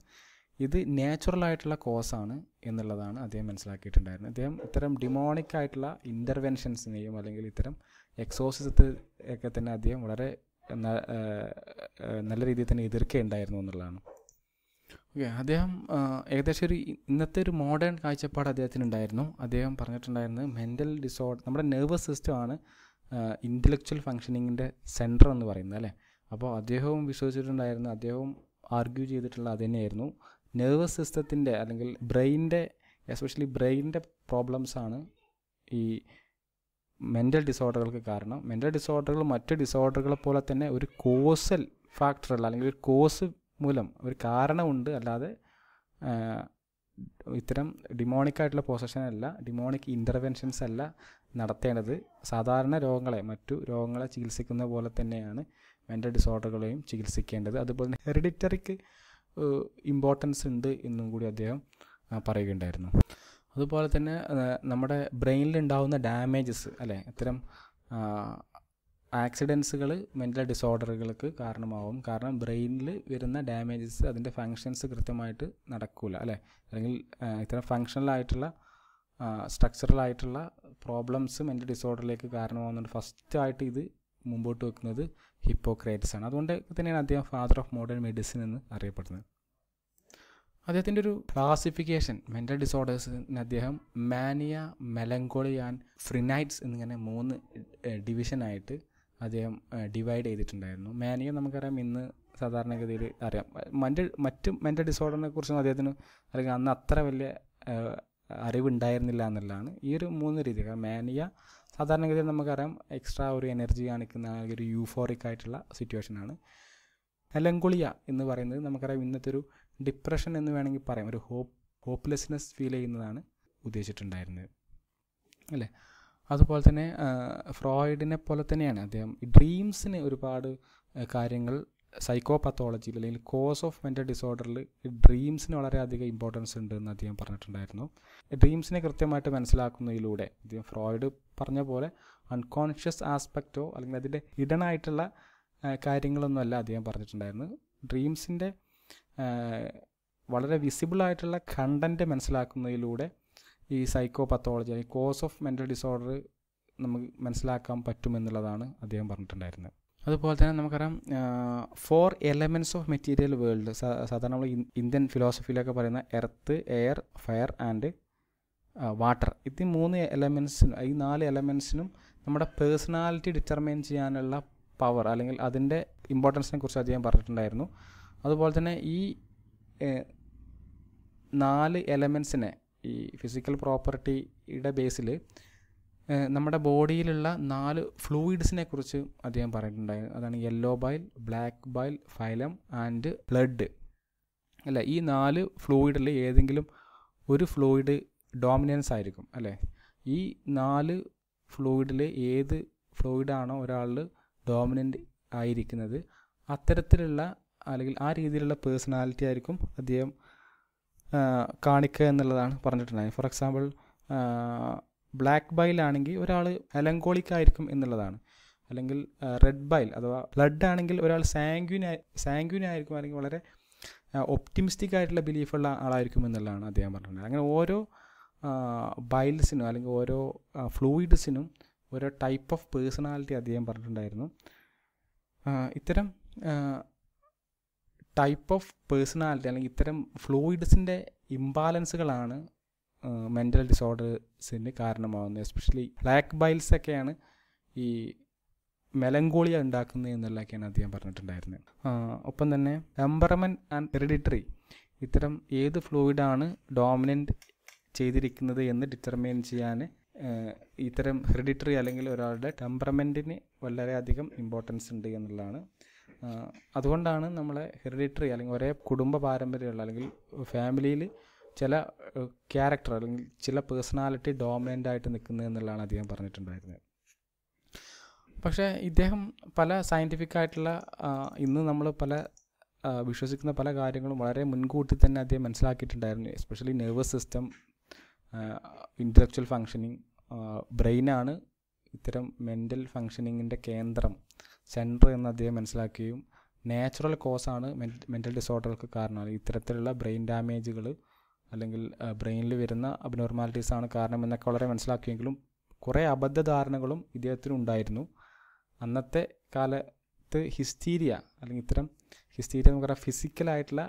[SPEAKER 1] ഇത് നാച്ചുറൽ ആയിട്ടുള്ള കോസാണ് എന്നുള്ളതാണ് അദ്ദേഹം മനസ്സിലാക്കിയിട്ടുണ്ടായിരുന്നത് അദ്ദേഹം ഇത്തരം ഡിമോണിക് ആയിട്ടുള്ള ഇൻ്റർവെൻഷൻസിനെയും അല്ലെങ്കിൽ ഇത്തരം എക്സോസിസത്തിൽ ഒക്കെ തന്നെ അദ്ദേഹം വളരെ നല്ല രീതിയിൽ തന്നെ എതിർക്കുകയുണ്ടായിരുന്നു എന്നുള്ളതാണ് ഓക്കെ അദ്ദേഹം ഏകദേശം ഒരു ഇന്നത്തെ ഒരു മോഡേൺ കാഴ്ചപ്പാട് അദ്ദേഹത്തിന് ഉണ്ടായിരുന്നു അദ്ദേഹം പറഞ്ഞിട്ടുണ്ടായിരുന്നത് മെൻ്റൽ ഡിസോർഡർ നമ്മുടെ നെർവസ് സിസ്റ്റമാണ് ഇൻ്റലക്ച്വൽ ഫങ്ഷനിങ്ങിൻ്റെ സെൻറ്റർ എന്ന് പറയുന്നത് അല്ലേ അപ്പോൾ അദ്ദേഹവും വിശ്വസിച്ചിട്ടുണ്ടായിരുന്നു അദ്ദേഹവും ആർഗ്യൂ ചെയ്തിട്ടുള്ള അത് തന്നെയായിരുന്നു നെർവസ് സിസ്റ്റത്തിൻ്റെ അല്ലെങ്കിൽ ബ്രെയിനിൻ്റെ എസ്പെഷ്യലി ബ്രെയിനിൻ്റെ പ്രോബ്ലംസാണ് ഈ മെൻ്റൽ ഡിസോർഡറുകൾക്ക് കാരണം മെൻ്റൽ ഡിസോർഡറുകൾ മറ്റ് ഡിസോർഡറുകളെ പോലെ തന്നെ ഒരു കോസൽ ഫാക്ടറല്ല അല്ലെങ്കിൽ ഒരു കോസ് മൂലം ഒരു കാരണമുണ്ട് അല്ലാതെ ഇത്തരം ഡിമോണിക് ആയിട്ടുള്ള പൊസഷൻ അല്ല ഡിമോണിക് ഇൻ്റർവെൻഷൻസ് അല്ല നടത്തേണ്ടത് സാധാരണ രോഗങ്ങളെ മറ്റു രോഗങ്ങളെ ചികിത്സിക്കുന്ന പോലെ തന്നെയാണ് മെൻ്റൽ ഡിസോർഡറുകളെയും ചികിത്സിക്കേണ്ടത് അതുപോലെ തന്നെ ഹെറിഡിറ്ററിക്ക് ഇമ്പോർട്ടൻസ് ഉണ്ട് എന്നും കൂടി അദ്ദേഹം പറയുകയുണ്ടായിരുന്നു അതുപോലെ തന്നെ നമ്മുടെ ബ്രെയിനിലുണ്ടാവുന്ന ഡാമേജസ് അല്ലേ ഇത്തരം ആക്സിഡൻസുകൾ മെൻ്റൽ ഡിസോർഡറുകൾക്ക് കാരണമാവും കാരണം ബ്രെയിനിൽ വരുന്ന ഡാമേജസ് അതിൻ്റെ ഫങ്ഷൻസ് കൃത്യമായിട്ട് നടക്കില്ല അല്ലേ അല്ലെങ്കിൽ ഇത്തരം ഫങ്ഷണലായിട്ടുള്ള സ്ട്രക്ചറലായിട്ടുള്ള പ്രോബ്ലംസ് മെൻ്റൽ ഡിസോർഡറിലേക്ക് കാരണമാകുന്നുണ്ട് ഫസ്റ്റായിട്ട് ഇത് മുമ്പോട്ട് വെക്കുന്നത് ഹിപ്പോക്രേറ്റ്സ് ആണ് അതുകൊണ്ട് തന്നെയാണ് അദ്ദേഹം ഫാദർ ഓഫ് മോഡേൺ മെഡിസിൻ എന്ന് അറിയപ്പെടുന്നത് അദ്ദേഹത്തിൻ്റെ ഒരു ക്ലാസിഫിക്കേഷൻ മെൻ്റൽ ഡിസോർഡേഴ്സിന് അദ്ദേഹം മാനിയ മെലങ്കോളി ആൻഡ് ഫ്രിനൈറ്റ്സ് എന്നിങ്ങനെ മൂന്ന് ഡിവിഷനായിട്ട് അദ്ദേഹം ഡിവൈഡ് ചെയ്തിട്ടുണ്ടായിരുന്നു മാനിയ നമുക്കറിയാം ഇന്ന് സാധാരണഗതിയിൽ അറിയാം മെൻ്റൽ മറ്റ് മെൻ്റൽ ഡിസോർഡറിനെ കുറിച്ചൊന്നും അദ്ദേഹത്തിന് അല്ലെങ്കിൽ അന്ന് അത്ര വലിയ അറിവുണ്ടായിരുന്നില്ല എന്നുള്ളതാണ് ഈ ഒരു മൂന്ന് രീതി കാരണം മാനിയ സാധാരണഗതിയിൽ നമുക്കറിയാം എക്സ്ട്രാ ഒരു എനർജി കാണിക്കുന്ന ഒരു യൂഫോറിക് ആയിട്ടുള്ള സിറ്റുവേഷനാണ് മെലങ്കുളിയ എന്ന് പറയുന്നത് നമുക്കറിയാം ഇന്നത്തെ ഒരു ഡിപ്രഷൻ എന്ന് വേണമെങ്കിൽ പറയാം ഒരു ഹോപ്പ് ഹോപ്പ്ലെസ്നെസ് ഫീൽ ചെയ്യുന്നതാണ് ഉദ്ദേശിച്ചിട്ടുണ്ടായിരുന്നത് അല്ലേ അതുപോലെ തന്നെ ഫ്രോയിഡിനെ പോലെ തന്നെയാണ് അദ്ദേഹം ഡ്രീംസിന് ഒരുപാട് കാര്യങ്ങൾ സൈക്കോ അല്ലെങ്കിൽ കോസ് ഓഫ് മെൻ്റൽ ഡിസോർഡറിൽ ഡ്രീംസിന് വളരെയധികം ഇമ്പോർട്ടൻസ് ഉണ്ട് എന്ന് അദ്ദേഹം പറഞ്ഞിട്ടുണ്ടായിരുന്നു ഡ്രീംസിനെ കൃത്യമായിട്ട് മനസ്സിലാക്കുന്നതിലൂടെ അദ്ദേഹം ഫ്രോയിഡ് പറഞ്ഞ പോലെ അൺകോൺഷ്യസ് ആസ്പെക്റ്റോ അല്ലെങ്കിൽ അതിൻ്റെ ഹിഡനായിട്ടുള്ള കാര്യങ്ങളൊന്നുമല്ല അദ്ദേഹം പറഞ്ഞിട്ടുണ്ടായിരുന്നു ഡ്രീംസിൻ്റെ വളരെ വിസിബിളായിട്ടുള്ള കണ്ടൻറ്റ് മനസ്സിലാക്കുന്നതിലൂടെ ഈ സൈക്കോ പത്തോളജി അല്ലെങ്കിൽ കോസ് ഓഫ് മെൻ്റൽ ഡിസോർഡർ നമുക്ക് മനസ്സിലാക്കാൻ പറ്റുമെന്നുള്ളതാണ് അദ്ദേഹം പറഞ്ഞിട്ടുണ്ടായിരുന്നത് അതുപോലെ തന്നെ നമുക്കറിയാം four elements of material world സാധാരണ നമ്മൾ ഇന്ത്യൻ ഫിലോസഫിയിലൊക്കെ പറയുന്ന earth air fire and water ഇത് മൂന്ന് എലമെൻസിനും ഈ നാല് എലമെൻസിനും നമ്മുടെ പേഴ്സണാലിറ്റി ഡിറ്റർമൈൻ ചെയ്യാനുള്ള പവർ അല്ലെങ്കിൽ അതിൻ്റെ ഇമ്പോർട്ടൻസിനെ കുറിച്ച് അദ്ദേഹം പറഞ്ഞിട്ടുണ്ടായിരുന്നു അതുപോലെ തന്നെ ഈ നാല് എലമെൻസിനെ ഈ ഫിസിക്കൽ പ്രോപ്പർട്ടിയുടെ ബേസിൽ നമ്മുടെ ബോഡിയിലുള്ള നാല് ഫ്ലൂയിഡ്സിനെ കുറിച്ച് അദ്ദേഹം പറഞ്ഞിട്ടുണ്ടായി അതാണ് yellow bile black bile phlegm and blood അല്ല ഈ നാല് ഫ്ലൂയിഡിൽ ഏതെങ്കിലും ഒരു ഫ്ലൂയിഡ് ഡോമിനൻസ് ആയിരിക്കും അല്ലേ ഈ നാല് ഫ്ലൂയിഡിൽ ഏത് ഫ്ലൂയിഡാണോ ഒരാളിൽ ഡോമിനൻ്റ് ആയിരിക്കുന്നത് അത്തരത്തിലുള്ള അല്ലെങ്കിൽ ആ രീതിയിലുള്ള പേഴ്സണാലിറ്റി ആയിരിക്കും അദ്ദേഹം കാണിക്കുക എന്നുള്ളതാണ് പറഞ്ഞിട്ടുണ്ടായത് ഫോർ എക്സാമ്പിൾ ബ്ലാക്ക് ബൈലാണെങ്കിൽ ഒരാൾ അലങ്കോളിക് ആയിരിക്കും എന്നുള്ളതാണ് അല്ലെങ്കിൽ റെഡ് ബൈൽ അഥവാ ബ്ലഡ് ആണെങ്കിൽ ഒരാൾ സാങ്ക്വിനായി സാങ്ക്വിനായിരിക്കും അല്ലെങ്കിൽ വളരെ ഒപ്റ്റിമിസ്റ്റിക് ആയിട്ടുള്ള ബിലീഫുള്ള ആളായിരിക്കും എന്നുള്ളതാണ് അദ്ദേഹം പറഞ്ഞിട്ടുള്ളത് അങ്ങനെ ഓരോ ബൈൽസിനും അല്ലെങ്കിൽ ഓരോ ഫ്ലൂയിഡ്സിനും ഓരോ ടൈപ്പ് ഓഫ് പേഴ്സണാലിറ്റി അദ്ദേഹം പറഞ്ഞിട്ടുണ്ടായിരുന്നു ഇത്തരം ടൈപ്പ് ഓഫ് പേഴ്സണാലിറ്റി അല്ലെങ്കിൽ ഇത്തരം ഫ്ലൂയിഡ്സിൻ്റെ ഇംബാലൻസുകളാണ് മെൻ്റൽ ഡിസോർഡേഴ്സിന് കാരണമാകുന്നത് എസ്പെഷ്യലി ബ്ലാക്ക് ബൈൽസ് ഒക്കെയാണ് ഈ മെലങ്കോളിയ ഉണ്ടാക്കുന്നത് എന്നുള്ളതൊക്കെയാണ് അദ്ദേഹം പറഞ്ഞിട്ടുണ്ടായിരുന്നത് ഒപ്പം തന്നെ എംബറമെൻറ്റ് ആൻഡ് ഹെറിഡിറ്ററി ഇത്തരം ഏത് ഫ്ലൂയിഡാണ് ഡോമിനൻ്റ് ചെയ്തിരിക്കുന്നത് എന്ന് ഡിറ്റർമൈൻ ചെയ്യാൻ ഇത്തരം ഹെറിഡിറ്ററി അല്ലെങ്കിൽ ഒരാളുടെ ടെമ്പറമെൻറ്റിന് വളരെയധികം ഇമ്പോർട്ടൻസ് ഉണ്ട് എന്നുള്ളതാണ് അതുകൊണ്ടാണ് നമ്മളെ ഹെറിഡിറ്ററി അല്ലെങ്കിൽ ഒരേ കുടുംബ പാരമ്പര്യമുള്ള അല്ലെങ്കിൽ ഫാമിലിയിൽ ചില ക്യാരക്ടർ അല്ലെങ്കിൽ ചില പേഴ്സണാലിറ്റി ഡോമിനൻ്റ് ആയിട്ട് നിൽക്കുന്നത് എന്നുള്ളതാണ് അദ്ദേഹം പറഞ്ഞിട്ടുണ്ടായിരുന്നത് പക്ഷേ ഇദ്ദേഹം പല സയൻറ്റിഫിക് ആയിട്ടുള്ള ഇന്ന് നമ്മൾ പല വിശ്വസിക്കുന്ന പല കാര്യങ്ങളും വളരെ മുൻകൂട്ടി തന്നെ അദ്ദേഹം മനസ്സിലാക്കിയിട്ടുണ്ടായിരുന്നു especially nervous system intellectual functioning ബ്രെയിനാണ് ഇത്തരം മെൻ്റൽ ഫങ്ഷനിങ്ങിൻ്റെ കേന്ദ്രം സെൻറ്റർ എന്ന് അദ്ദേഹം മനസ്സിലാക്കുകയും നാച്ചുറൽ കോസാണ് മെൻ്റൽ ഡിസോർഡർക്ക് കാരണം ഇത്തരത്തിലുള്ള ബ്രെയിൻ ഡാമേജുകൾ അല്ലെങ്കിൽ ബ്രെയിനിൽ വരുന്ന അബ്നോർമാലിറ്റീസാണ് കാരണം എന്നൊക്കെ വളരെ മനസ്സിലാക്കിയെങ്കിലും കുറേ അബദ്ധധാരണകളും ഉണ്ടായിരുന്നു അന്നത്തെ കാലത്ത് ഹിസ്റ്റീരിയ അല്ലെങ്കിൽ ഇത്തരം ഹിസ്റ്റീരിയ എന്ന് പറയാം ഫിസിക്കലായിട്ടുള്ള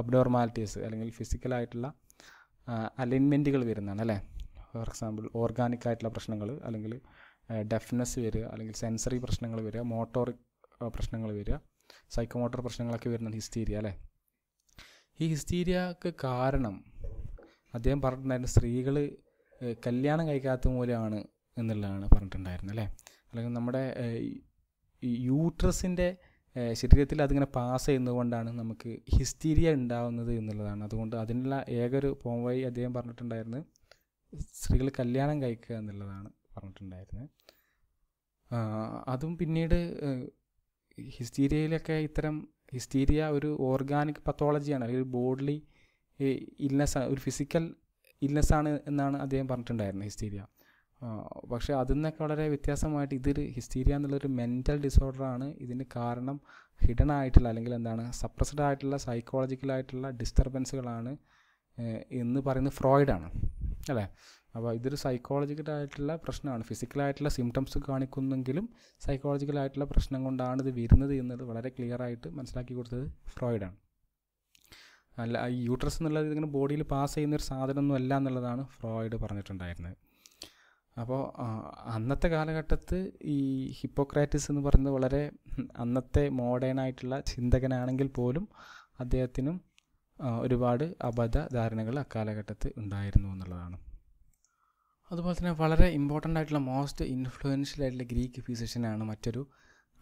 [SPEAKER 1] അബ്നോർമാലിറ്റീസ് അല്ലെങ്കിൽ ഫിസിക്കലായിട്ടുള്ള അലൈൻമെൻറ്റുകൾ വരുന്നതാണ് അല്ലേ ഫോർ എക്സാമ്പിൾ ഓർഗാനിക് ആയിട്ടുള്ള പ്രശ്നങ്ങൾ അല്ലെങ്കിൽ ഡെഫ്നെസ് വരിക അല്ലെങ്കിൽ സെൻസറി പ്രശ്നങ്ങൾ വരിക മോട്ടോറിക് പ്രശ്നങ്ങൾ വരിക സൈക്കോമോട്ടോർ പ്രശ്നങ്ങളൊക്കെ വരുന്നത് ഹിസ്റ്റീരിയ അല്ലേ ഈ ഹിസ്റ്റീരിയക്ക് കാരണം അദ്ദേഹം പറഞ്ഞിട്ടുണ്ടായിരുന്നു സ്ത്രീകൾ കല്യാണം കഴിക്കാത്ത മൂലമാണ് എന്നുള്ളതാണ് പറഞ്ഞിട്ടുണ്ടായിരുന്നത് അല്ലേ അല്ലെങ്കിൽ നമ്മുടെ യൂട്രസിൻ്റെ ശരീരത്തിൽ അതിങ്ങനെ പാസ് ചെയ്യുന്നതുകൊണ്ടാണ് നമുക്ക് ഹിസ്റ്റീരിയ ഉണ്ടാവുന്നത് എന്നുള്ളതാണ് അതുകൊണ്ട് അതിനുള്ള ഏകൊരു പോംവഴി അദ്ദേഹം പറഞ്ഞിട്ടുണ്ടായിരുന്നു സ്ത്രീകൾ കല്യാണം കഴിക്കുക എന്നുള്ളതാണ് പറഞ്ഞിട്ടുണ്ടായിരുന്നത് അതും പിന്നീട് ഹിസ്റ്റീരിയയിലൊക്കെ ഇത്തരം ഹിസ്റ്റീരിയ ഒരു ഓർഗാനിക് പത്തോളജിയാണ് അല്ലെങ്കിൽ ബോഡിലി ഇൽനെസ് ഒരു ഫിസിക്കൽ ഇൽനെസ്സാണ് എന്നാണ് അദ്ദേഹം പറഞ്ഞിട്ടുണ്ടായിരുന്നത് ഹിസ്റ്റീരിയ പക്ഷേ അതിൽ നിന്നൊക്കെ വളരെ വ്യത്യാസമായിട്ട് ഇതൊരു ഹിസ്റ്റീരിയ എന്നുള്ളൊരു മെൻ്റൽ ഡിസോർഡറാണ് ഇതിന് കാരണം ഹിഡൻ ആയിട്ടുള്ള അല്ലെങ്കിൽ എന്താണ് സപ്രസ്ഡ് ആയിട്ടുള്ള സൈക്കോളജിക്കലായിട്ടുള്ള ഡിസ്റ്റർബൻസുകളാണ് എന്ന് പറയുന്നത് ഫ്രോയിഡാണ് അല്ലേ അപ്പോൾ ഇതൊരു സൈക്കോളജിക്കലായിട്ടുള്ള പ്രശ്നമാണ് ഫിസിക്കലായിട്ടുള്ള സിംറ്റംസ് കാണിക്കുന്നെങ്കിലും സൈക്കോളജിക്കലായിട്ടുള്ള പ്രശ്നം കൊണ്ടാണ് ഇത് വരുന്നത് എന്നത് വളരെ ക്ലിയർ ആയിട്ട് മനസ്സിലാക്കി കൊടുത്തത് ഫ്രോയിഡാണ് അല്ല ഈ യൂട്രസ് എന്നുള്ളത് ഇതിങ്ങനെ ബോഡിയിൽ പാസ് ചെയ്യുന്ന ഒരു സാധനമൊന്നും അല്ല എന്നുള്ളതാണ് ഫ്രോയിഡ് പറഞ്ഞിട്ടുണ്ടായിരുന്നത് അപ്പോൾ അന്നത്തെ കാലഘട്ടത്ത് ഈ ഹിപ്പോക്രാറ്റിസ് എന്ന് പറയുന്നത് വളരെ അന്നത്തെ മോഡേൺ ആയിട്ടുള്ള ചിന്തകനാണെങ്കിൽ പോലും അദ്ദേഹത്തിനും ഒരുപാട് അബദ്ധ ധാരണകൾ അക്കാലഘട്ടത്ത് ഉണ്ടായിരുന്നു എന്നുള്ളതാണ് അതുപോലെ തന്നെ വളരെ ഇമ്പോർട്ടൻ്റ് ആയിട്ടുള്ള മോസ്റ്റ് ഇൻഫ്ലുവൻഷ്യൽ ആയിട്ടുള്ള ഗ്രീക്ക് ഫിസിഷ്യനാണ് മറ്റൊരു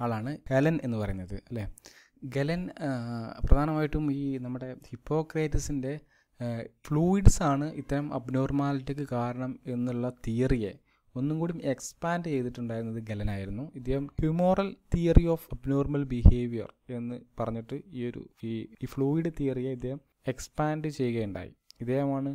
[SPEAKER 1] ആളാണ് ഗലൻ എന്ന് പറയുന്നത് അല്ലേ ഗലൻ പ്രധാനമായിട്ടും ഈ നമ്മുടെ ഹിപ്പോക്രേറ്റസിൻ്റെ ഫ്ലൂയിഡ്സ് ആണ് ഇത്തരം അബ്നോർമാലിറ്റിക്ക് കാരണം എന്നുള്ള തിയറിയെ ഒന്നും കൂടി എക്സ്പാൻഡ് ചെയ്തിട്ടുണ്ടായിരുന്നത് ഗലനായിരുന്നു ഇദ്ദേഹം humoral theory of abnormal behaviour എന്ന് പറഞ്ഞിട്ട് ഈ ഒരു ഈ ഫ്ലൂയിഡ് തിയറിയെ ഇദ്ദേഹം എക്സ്പാൻഡ് ചെയ്യുകയുണ്ടായി ഇദ്ദേഹമാണ്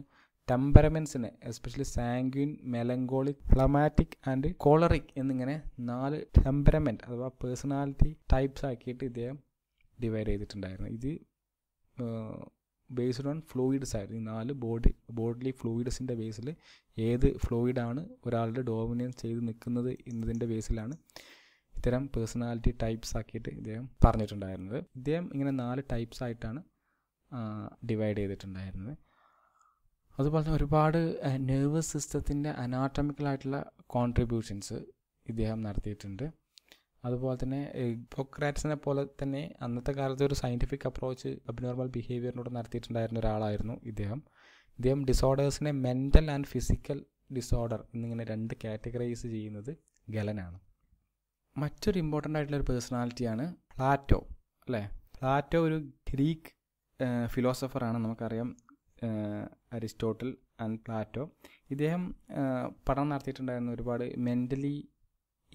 [SPEAKER 1] ടെമ്പറമെൻസിന് especially sanguine melancholic phlegmatic and choleric എന്നിങ്ങനെ നാല് ടെമ്പറമെൻറ്റ് അഥവാ പേഴ്സണാലിറ്റി ടൈപ്സ് ആക്കിയിട്ട് ഇദ്ദേഹം ഡിവൈഡ് ചെയ്തിട്ടുണ്ടായിരുന്നു ഇത് ബേസ്ഡ് ഓൺ ഫ്ലൂയിഡ്സ് ആയിരുന്നു ഈ നാല് ബോഡി ബോഡിലി ഫ്ലൂയിഡ്സിൻ്റെ ബേസിൽ ഏത് ഫ്ലൂയിഡാണ് ഒരാളുടെ ഡോമിനൻസ് ചെയ്ത് നിൽക്കുന്നത് എന്നതിൻ്റെ ബേസിലാണ് ഇത്തരം പേഴ്സണാലിറ്റി ടൈപ്സ് ആക്കിയിട്ട് ഇദ്ദേഹം പറഞ്ഞിട്ടുണ്ടായിരുന്നത് ഇദ്ദേഹം ഇങ്ങനെ നാല് ടൈപ്സ് ആയിട്ടാണ് ഡിവൈഡ് ചെയ്തിട്ടുണ്ടായിരുന്നത് അതുപോലെ തന്നെ ഒരുപാട് നെർവസ് സിസ്റ്റത്തിൻ്റെ അനാട്ടമിക്കലായിട്ടുള്ള കോൺട്രിബ്യൂഷൻസ് ഇദ്ദേഹം നടത്തിയിട്ടുണ്ട് അതുപോലെ തന്നെ ഹിപ്പോക്രാറ്റ്സിനെ പോലെ തന്നെ അന്നത്തെ കാലത്ത് ഒരു സയൻറ്റിഫിക് അപ്രോച്ച് അബ്നോർമൽ ബിഹേവിയറിനോട് നടത്തിയിട്ടുണ്ടായിരുന്ന ഒരാളായിരുന്നു ഇദ്ദേഹം ഇദ്ദേഹം ഡിസോർഡേഴ്സിനെ മെൻ്റൽ ആൻഡ് ഫിസിക്കൽ ഡിസോർഡർ എന്നിങ്ങനെ രണ്ട് കാറ്റഗറൈസ് ചെയ്യുന്നത് ഗലനാണ് മറ്റൊരു ഇമ്പോർട്ടൻ്റ് ആയിട്ടുള്ള ഒരു പേഴ്സണാലിറ്റിയാണ് പ്ലാറ്റോ അല്ലേ പ്ലാറ്റോ ഒരു ഗ്രീക്ക് ഫിലോസഫറാണ് നമുക്കറിയാം അരിസ്റ്റോട്ടിൽ ആൻഡ് പ്ലാറ്റോ ഇദ്ദേഹം പഠനം നടത്തിയിട്ടുണ്ടായിരുന്ന ഒരുപാട് മെൻ്റലി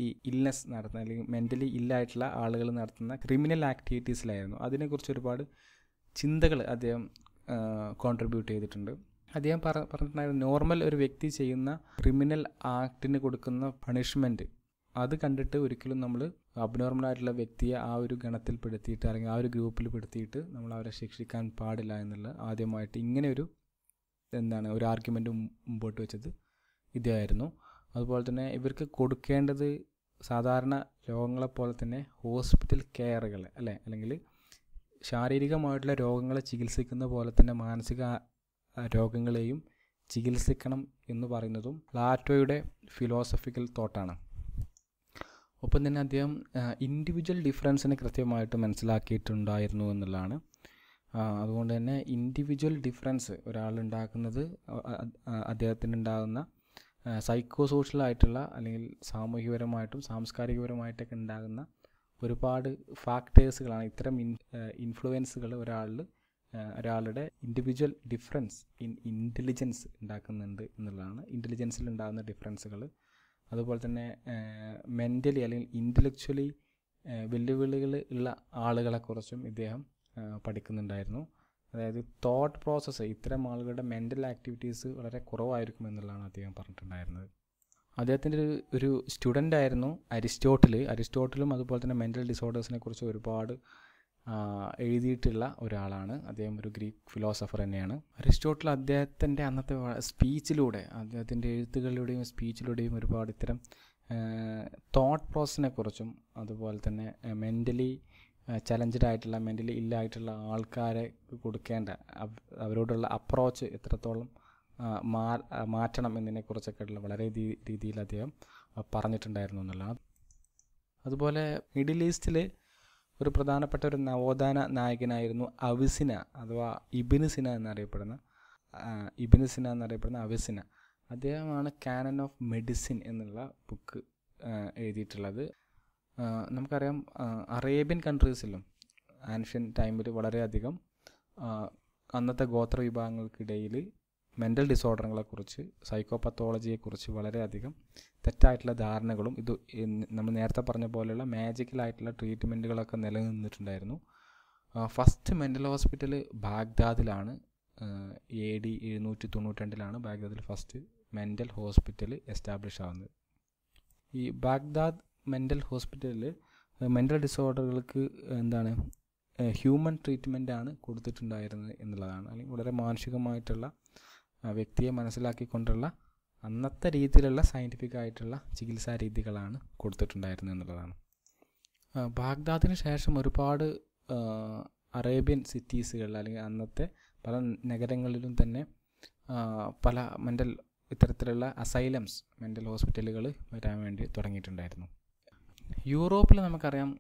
[SPEAKER 1] ഈ ഇല്നെസ് നടത്തുന്ന അല്ലെങ്കിൽ മെൻ്റലി ഇല്ലായിട്ടുള്ള ആളുകൾ നടത്തുന്ന ക്രിമിനൽ ആക്ടിവിറ്റീസിലായിരുന്നു അതിനെക്കുറിച്ച് ഒരുപാട് ചിന്തകൾ അദ്ദേഹം കോൺട്രിബ്യൂട്ട് ചെയ്തിട്ടുണ്ട് അദ്ദേഹം പറഞ്ഞിട്ടുണ്ടായിരുന്നു നോർമൽ ഒരു വ്യക്തി ചെയ്യുന്ന ക്രിമിനൽ ആക്ടിന് കൊടുക്കുന്ന പണിഷ്മെൻറ്റ് അത് കണ്ടിട്ട് ഒരിക്കലും നമ്മൾ അബ്നോർമൽ ആയിട്ടുള്ള വ്യക്തിയെ ആ ഒരു ഗണത്തിൽ പെടുത്തിയിട്ട് അല്ലെങ്കിൽ ആ ഒരു ഗ്രൂപ്പിൽ പെടുത്തിയിട്ട് നമ്മൾ അവരെ ശിക്ഷിക്കാൻ പാടില്ല എന്നുള്ള ആദ്യമായിട്ട് ഇങ്ങനെ ഒരു എന്താണ് ഒരു ആർഗ്യുമെൻറ്റ് മുമ്പോട്ട് വെച്ചത് ഇതായിരുന്നു അതുപോലെ തന്നെ ഇവർക്ക് കൊടുക്കേണ്ടത് സാധാരണ രോഗങ്ങളെ തന്നെ ഹോസ്പിറ്റൽ കെയറുകൾ അല്ലേ അല്ലെങ്കിൽ ശാരീരികമായിട്ടുള്ള രോഗങ്ങളെ ചികിത്സിക്കുന്ന പോലെ തന്നെ മാനസിക രോഗങ്ങളെയും ചികിത്സിക്കണം എന്ന് പറയുന്നതും പ്ലാറ്റോയുടെ ഫിലോസഫിക്കൽ തോട്ടാണ് ഒപ്പം തന്നെ അദ്ദേഹം ഇൻഡിവിജ്വൽ ഡിഫറൻസിനെ കൃത്യമായിട്ട് മനസ്സിലാക്കിയിട്ടുണ്ടായിരുന്നു എന്നുള്ളതാണ് അതുകൊണ്ട് തന്നെ ഇൻഡിവിജ്വൽ ഡിഫറൻസ് ഒരാളുണ്ടാക്കുന്നത് അദ്ദേഹത്തിനുണ്ടാകുന്ന സൈക്കോ സോഷ്യലായിട്ടുള്ള അല്ലെങ്കിൽ സാമൂഹികപരമായിട്ടും സാംസ്കാരികപരമായിട്ടൊക്കെ ഉണ്ടാകുന്ന ഒരുപാട് ഫാക്ടേഴ്സുകളാണ് ഇത്തരം ഇൻ ഇൻഫ്ലുവൻസുകൾ ഒരാളിൽ ഒരാളുടെ ഇൻഡിവിജ്വൽ ഡിഫറൻസ് ഇൻ ഇൻ്റലിജൻസ് ഉണ്ടാക്കുന്നുണ്ട് എന്നുള്ളതാണ് ഇൻ്റലിജൻസിൽ ഉണ്ടാകുന്ന ഡിഫറൻസുകൾ അതുപോലെ തന്നെ മെൻ്റലി അല്ലെങ്കിൽ ഇൻ്റലക്ച്വലി വെല്ലുവിളികൾ ഉള്ള ആളുകളെക്കുറിച്ചും ഇദ്ദേഹം പഠിക്കുന്നുണ്ടായിരുന്നു അതായത് തോട്ട് പ്രോസസ്സ് ഇത്തരം ആളുകളുടെ മെൻ്റൽ ആക്ടിവിറ്റീസ് വളരെ കുറവായിരിക്കും എന്നുള്ളതാണ് അദ്ദേഹം പറഞ്ഞിട്ടുണ്ടായിരുന്നത് അദ്ദേഹത്തിൻ്റെ ഒരു ഒരു സ്റ്റുഡൻ്റ് ആയിരുന്നു അരിസ്റ്റോട്ടിൽ അരിസ്റ്റോട്ടിലും അതുപോലെ തന്നെ മെൻ്റൽ ഡിസോർഡേഴ്സിനെ കുറിച്ച് ഒരുപാട് എഴുതിയിട്ടുള്ള ഒരാളാണ് അദ്ദേഹം ഒരു ഗ്രീക്ക് ഫിലോസഫർ തന്നെയാണ് അരിസ്റ്റോട്ടിൽ അദ്ദേഹത്തിൻ്റെ അന്നത്തെ സ്പീച്ചിലൂടെ അദ്ദേഹത്തിൻ്റെ എഴുത്തുകളിലൂടെയും സ്പീച്ചിലൂടെയും ഒരുപാട് ഇത്തരം തോട്ട് പ്രോസസ്സിനെക്കുറിച്ചും കുറിച്ചും അതുപോലെ തന്നെ മെൻ്റലി ചലഞ്ചഡ് ആയിട്ടുള്ള മെൻ്റലി ഇല്ലായിട്ടുള്ള ആൾക്കാരെ കൊടുക്കേണ്ട അവരോടുള്ള അപ്രോച്ച് എത്രത്തോളം മാ മാറ്റണം എന്നതിനെക്കുറിച്ചൊക്കെയുള്ള വളരെ രീതിയിൽ അദ്ദേഹം പറഞ്ഞിട്ടുണ്ടായിരുന്നു എന്നുള്ളതാണ് അതുപോലെ മിഡിൽ ഈസ്റ്റിൽ ഒരു പ്രധാനപ്പെട്ട ഒരു നവോത്ഥാന നായകനായിരുന്നു അവിസിന അഥവാ ഇബിന് സിന എന്നറിയപ്പെടുന്ന ഇബിന് സിന എന്നറിയപ്പെടുന്ന അവിസിന അദ്ദേഹമാണ് കാനൻ ഓഫ് മെഡിസിൻ എന്നുള്ള ബുക്ക് എഴുതിയിട്ടുള്ളത് നമുക്കറിയാം അറേബ്യൻ കൺട്രീസിലും ആൻഷ്യൻ ടൈമിൽ വളരെയധികം അന്നത്തെ ഗോത്ര വിഭാഗങ്ങൾക്കിടയിൽ മെൻ്റൽ ഡിസോർഡറുകളെക്കുറിച്ച് സൈക്കോ വളരെയധികം തെറ്റായിട്ടുള്ള ധാരണകളും ഇത് നമ്മൾ നേരത്തെ പറഞ്ഞ പോലെയുള്ള മാജിക്കലായിട്ടുള്ള ട്രീറ്റ്മെൻറ്റുകളൊക്കെ നിലനിന്നിട്ടുണ്ടായിരുന്നു ഫസ്റ്റ് മെൻ്റൽ ഹോസ്പിറ്റൽ ബാഗ്ദാദിലാണ് എ ഡി എഴുന്നൂറ്റി രണ്ടിലാണ് ബാഗ്ദാദിൽ ഫസ്റ്റ് മെൻ്റൽ ഹോസ്പിറ്റൽ എസ്റ്റാബ്ലിഷ് ആവുന്നത് ഈ ബാഗ്ദാദ് മെൻ്റൽ ഹോസ്പിറ്റലിൽ മെൻ്റൽ ഡിസോർഡറുകൾക്ക് എന്താണ് ഹ്യൂമൻ ട്രീറ്റ്മെൻ്റാണ് ആണ് കൊടുത്തിട്ടുണ്ടായിരുന്നത് എന്നുള്ളതാണ് അല്ലെങ്കിൽ വളരെ മാനുഷികമായിട്ടുള്ള വ്യക്തിയെ മനസ്സിലാക്കിക്കൊണ്ടുള്ള അന്നത്തെ രീതിയിലുള്ള സയൻറ്റിഫിക് ആയിട്ടുള്ള ചികിത്സാ രീതികളാണ് കൊടുത്തിട്ടുണ്ടായിരുന്നത് എന്നുള്ളതാണ് ബാഗ്ദാദിന് ശേഷം ഒരുപാട് അറേബ്യൻ സിറ്റീസുകളിൽ അല്ലെങ്കിൽ അന്നത്തെ പല നഗരങ്ങളിലും തന്നെ പല മെൻ്റൽ ഇത്തരത്തിലുള്ള അസൈലംസ് മെൻ്റൽ ഹോസ്പിറ്റലുകൾ വരാൻ വേണ്ടി തുടങ്ങിയിട്ടുണ്ടായിരുന്നു യൂറോപ്പിൽ നമുക്കറിയാം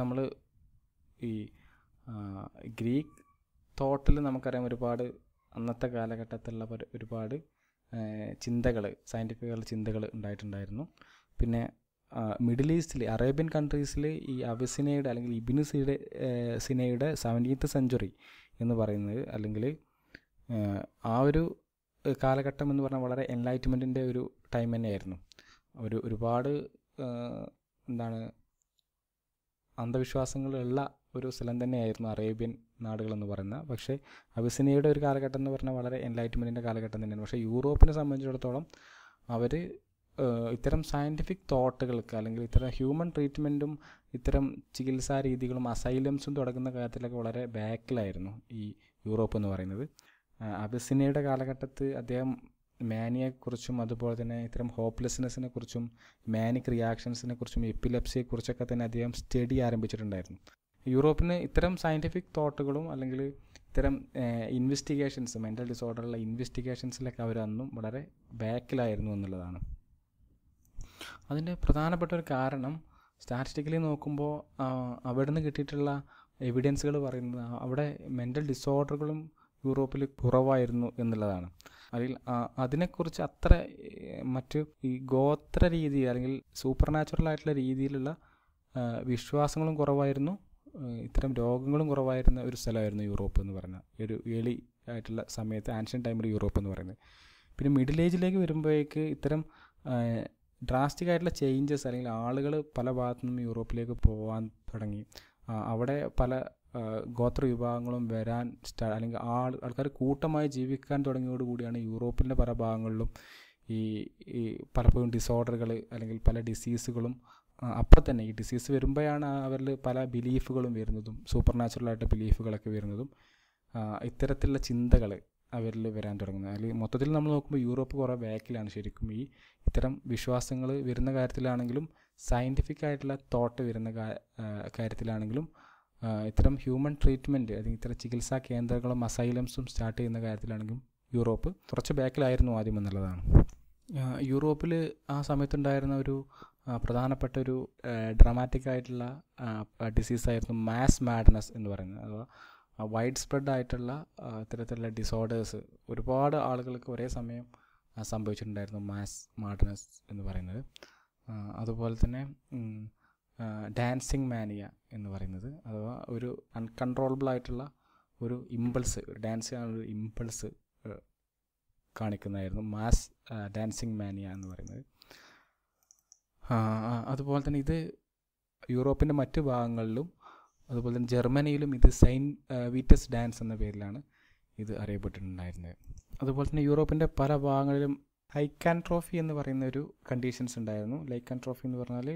[SPEAKER 1] നമ്മൾ ഈ ഗ്രീക്ക് തോട്ടിൽ നമുക്കറിയാം ഒരുപാട് അന്നത്തെ കാലഘട്ടത്തിലുള്ള ഒരുപാട് ചിന്തകൾ സയൻറ്റിഫിക്കുള്ള ചിന്തകൾ ഉണ്ടായിട്ടുണ്ടായിരുന്നു പിന്നെ മിഡിൽ ഈസ്റ്റിൽ അറേബ്യൻ കൺട്രീസിൽ ഈ അബസിനയുടെ അല്ലെങ്കിൽ ഇബിനു സിയുടെ സിനയുടെ സെവൻറ്റീൻത്ത് സെഞ്ചുറി എന്ന് പറയുന്നത് അല്ലെങ്കിൽ ആ ഒരു കാലഘട്ടം എന്ന് പറഞ്ഞാൽ വളരെ എൻലൈറ്റ്മെൻറ്റിൻ്റെ ഒരു ടൈം തന്നെയായിരുന്നു ഒരു ഒരുപാട് എന്താണ് അന്ധവിശ്വാസങ്ങളുള്ള ഒരു സ്ഥലം തന്നെയായിരുന്നു അറേബ്യൻ നാടുകളെന്ന് പറയുന്നത് പക്ഷേ അബിസിനിയയുടെ ഒരു കാലഘട്ടം എന്ന് പറഞ്ഞാൽ വളരെ എൻലൈറ്റ്മെൻറ്റിൻ്റെ കാലഘട്ടം തന്നെയാണ് പക്ഷേ യൂറോപ്പിനെ സംബന്ധിച്ചിടത്തോളം അവർ ഇത്തരം സയൻറ്റിഫിക് തോട്ടുകൾക്ക് അല്ലെങ്കിൽ ഇത്തരം ഹ്യൂമൻ ട്രീറ്റ്മെൻറ്റും ഇത്തരം ചികിത്സാ രീതികളും അസൈലംസും തുടങ്ങുന്ന കാര്യത്തിലൊക്കെ വളരെ ബാക്കിലായിരുന്നു ഈ യൂറോപ്പ് എന്ന് പറയുന്നത് അബിസിനയുടെ കാലഘട്ടത്ത് അദ്ദേഹം മാനിയെക്കുറിച്ചും അതുപോലെ തന്നെ ഇത്തരം ഹോപ്പ്ലെസ്നെസ്സിനെ കുറിച്ചും മാനിക് റിയാക്ഷൻസിനെ കുറിച്ചും എപ്പിലെപ്സിയെക്കുറിച്ചൊക്കെ തന്നെ അദ്ദേഹം സ്റ്റഡി ആരംഭിച്ചിട്ടുണ്ടായിരുന്നു യൂറോപ്പിന് ഇത്തരം സയൻറ്റിഫിക് തോട്ടുകളും അല്ലെങ്കിൽ ഇത്തരം ഇൻവെസ്റ്റിഗേഷൻസ് മെൻ്റൽ ഡിസോർഡറുള്ള ഇൻവെസ്റ്റിഗേഷൻസിലൊക്കെ അവർ അന്നും വളരെ ബാക്കിലായിരുന്നു എന്നുള്ളതാണ് അതിൻ്റെ പ്രധാനപ്പെട്ട ഒരു കാരണം സ്റ്റാറ്റിസ്റ്റിക്കലി നോക്കുമ്പോൾ അവിടെ നിന്ന് കിട്ടിയിട്ടുള്ള എവിഡൻസുകൾ പറയുന്നത് അവിടെ മെൻ്റൽ ഡിസോർഡറുകളും യൂറോപ്പിൽ കുറവായിരുന്നു എന്നുള്ളതാണ് അതിൽ അതിനെക്കുറിച്ച് അത്ര മറ്റ് ഈ ഗോത്ര രീതി അല്ലെങ്കിൽ സൂപ്പർ നാച്ചുറൽ ആയിട്ടുള്ള രീതിയിലുള്ള വിശ്വാസങ്ങളും കുറവായിരുന്നു ഇത്തരം രോഗങ്ങളും കുറവായിരുന്ന ഒരു സ്ഥലമായിരുന്നു യൂറോപ്പ് എന്ന് പറഞ്ഞാൽ ഒരു ഏളി ആയിട്ടുള്ള സമയത്ത് ആൻഷ്യൻ ടൈമിൽ യൂറോപ്പ് എന്ന് പറയുന്നത് പിന്നെ മിഡിൽ ഏജിലേക്ക് വരുമ്പോഴേക്ക് ഇത്തരം ഡ്രാസ്റ്റിക് ആയിട്ടുള്ള ചേഞ്ചസ് അല്ലെങ്കിൽ ആളുകൾ പല ഭാഗത്തു നിന്നും യൂറോപ്പിലേക്ക് പോകാൻ തുടങ്ങി അവിടെ പല ഗോത്ര വിഭാഗങ്ങളും വരാൻ സ്റ്റാ അല്ലെങ്കിൽ ആൾ ആൾക്കാർ കൂട്ടമായി ജീവിക്കാൻ തുടങ്ങിയോടുകൂടിയാണ് യൂറോപ്പിൻ്റെ പല ഭാഗങ്ങളിലും ഈ ഈ പലപ്പോഴും ഡിസോർഡറുകൾ അല്ലെങ്കിൽ പല ഡിസീസുകളും അപ്പം തന്നെ ഈ ഡിസീസ് വരുമ്പോഴാണ് അവരിൽ പല ബിലീഫുകളും വരുന്നതും സൂപ്പർ നാച്ചുറലായിട്ട് ബിലീഫുകളൊക്കെ വരുന്നതും ഇത്തരത്തിലുള്ള ചിന്തകൾ അവരിൽ വരാൻ തുടങ്ങുന്നത് അതിൽ മൊത്തത്തിൽ നമ്മൾ നോക്കുമ്പോൾ യൂറോപ്പ് കുറേ ബാക്കിലാണ് ശരിക്കും ഈ ഇത്തരം വിശ്വാസങ്ങൾ വരുന്ന കാര്യത്തിലാണെങ്കിലും സയൻറ്റിഫിക് ആയിട്ടുള്ള തോട്ട് വരുന്ന കാര്യത്തിലാണെങ്കിലും ഇത്തരം ഹ്യൂമൻ ട്രീറ്റ്മെൻറ്റ് അല്ലെങ്കിൽ ഇത്തരം ചികിത്സാ കേന്ദ്രങ്ങളും അസൈലംസും സ്റ്റാർട്ട് ചെയ്യുന്ന കാര്യത്തിലാണെങ്കിലും യൂറോപ്പ് കുറച്ച് ബാക്കിലായിരുന്നു ആദ്യം എന്നുള്ളതാണ് യൂറോപ്പിൽ ആ സമയത്തുണ്ടായിരുന്ന ഒരു പ്രധാനപ്പെട്ട ഒരു ഡ്രമാറ്റിക് ആയിട്ടുള്ള ഡിസീസായിരുന്നു മാസ് മാഡ്നസ് എന്ന് പറയുന്നത് അഥവാ വൈഡ് സ്പ്രെഡ് ആയിട്ടുള്ള ഇത്തരത്തിലുള്ള ഡിസോർഡേഴ്സ് ഒരുപാട് ആളുകൾക്ക് ഒരേ സമയം സംഭവിച്ചിട്ടുണ്ടായിരുന്നു മാസ് മാഡ്നസ് എന്ന് പറയുന്നത് അതുപോലെ തന്നെ ഡാൻസിങ് മാനിയ എന്ന് പറയുന്നത് അഥവാ ഒരു അൺകൺട്രോളബിൾ ആയിട്ടുള്ള ഒരു ഇമ്പൾസ് ഡാൻസ് ചെയ്യാനുള്ള ഒരു ഇമ്പൾസ് കാണിക്കുന്നതായിരുന്നു മാസ് ഡാൻസിങ് മാനിയ എന്ന് പറയുന്നത് അതുപോലെ തന്നെ ഇത് യൂറോപ്പിൻ്റെ മറ്റ് ഭാഗങ്ങളിലും അതുപോലെ തന്നെ ജർമ്മനിയിലും ഇത് സൈൻ വീറ്റസ് ഡാൻസ് എന്ന പേരിലാണ് ഇത് അറിയപ്പെട്ടിട്ടുണ്ടായിരുന്നത് അതുപോലെ തന്നെ യൂറോപ്പിൻ്റെ പല ഭാഗങ്ങളിലും ട്രോഫി എന്ന് പറയുന്ന ഒരു കണ്ടീഷൻസ് ഉണ്ടായിരുന്നു ട്രോഫി എന്ന് പറഞ്ഞാൽ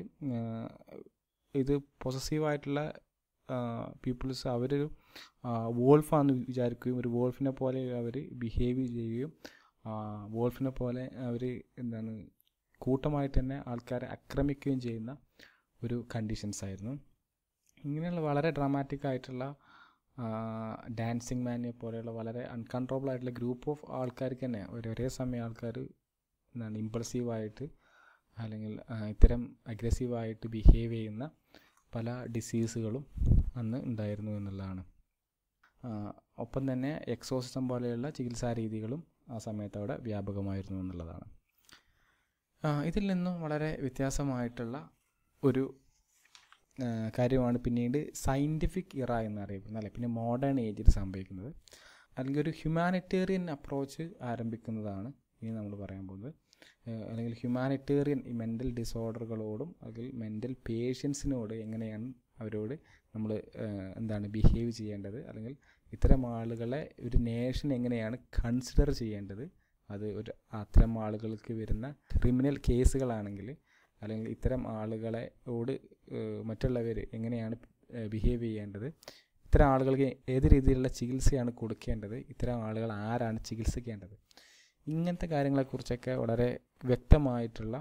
[SPEAKER 1] ഇത് പൊസസീവായിട്ടുള്ള പീപ്പിൾസ് അവർ വോൾഫാന്ന് വിചാരിക്കുകയും ഒരു വോൾഫിനെ പോലെ അവർ ബിഹേവ് ചെയ്യുകയും വോൾഫിനെ പോലെ അവർ എന്താണ് കൂട്ടമായിട്ട് തന്നെ ആൾക്കാരെ ആക്രമിക്കുകയും ചെയ്യുന്ന ഒരു കണ്ടീഷൻസ് ആയിരുന്നു ഇങ്ങനെയുള്ള വളരെ ഡ്രാമാറ്റിക് ആയിട്ടുള്ള ഡാൻസിങ് മാനിയെ പോലെയുള്ള വളരെ അൺകൺട്രോളബിൾ ആയിട്ടുള്ള ഗ്രൂപ്പ് ഓഫ് ആൾക്കാർക്ക് തന്നെ ഒരേ സമയം ആൾക്കാർ എന്താണ് ഇമ്പൾസീവായിട്ട് അല്ലെങ്കിൽ ഇത്തരം അഗ്രസീവായിട്ട് ബിഹേവ് ചെയ്യുന്ന പല ഡിസീസുകളും അന്ന് ഉണ്ടായിരുന്നു എന്നുള്ളതാണ് ഒപ്പം തന്നെ എക്സോസിസം പോലെയുള്ള ചികിത്സാ രീതികളും ആ സമയത്ത് അവിടെ വ്യാപകമായിരുന്നു എന്നുള്ളതാണ് ഇതിൽ നിന്നും വളരെ വ്യത്യാസമായിട്ടുള്ള ഒരു കാര്യമാണ് പിന്നീട് സയൻറ്റിഫിക് ഇറ എന്നറിയപ്പെടുന്നത് അല്ലെ പിന്നെ മോഡേൺ ഏജിൽ സംഭവിക്കുന്നത് അല്ലെങ്കിൽ ഒരു ഹ്യൂമാനിറ്റേറിയൻ അപ്രോച്ച് ആരംഭിക്കുന്നതാണ് ഇനി നമ്മൾ പറയാൻ പോകുന്നത് അല്ലെങ്കിൽ ഹ്യൂമാനിറ്റേറിയൻ ഈ മെൻ്റൽ ഡിസോർഡറുകളോടും അല്ലെങ്കിൽ മെൻ്റൽ പേഷ്യൻസിനോട് എങ്ങനെയാണ് അവരോട് നമ്മൾ എന്താണ് ബിഹേവ് ചെയ്യേണ്ടത് അല്ലെങ്കിൽ ഇത്തരം ആളുകളെ ഒരു നേഷൻ എങ്ങനെയാണ് കൺസിഡർ ചെയ്യേണ്ടത് അത് ഒരു അത്തരം ആളുകൾക്ക് വരുന്ന ക്രിമിനൽ കേസുകളാണെങ്കിൽ അല്ലെങ്കിൽ ഇത്തരം ആളുകളോട് മറ്റുള്ളവർ എങ്ങനെയാണ് ബിഹേവ് ചെയ്യേണ്ടത് ഇത്തരം ആളുകൾക്ക് ഏത് രീതിയിലുള്ള ചികിത്സയാണ് കൊടുക്കേണ്ടത് ഇത്തരം ആളുകൾ ആരാണ് ചികിത്സിക്കേണ്ടത് ഇങ്ങനത്തെ കാര്യങ്ങളെക്കുറിച്ചൊക്കെ വളരെ വ്യക്തമായിട്ടുള്ള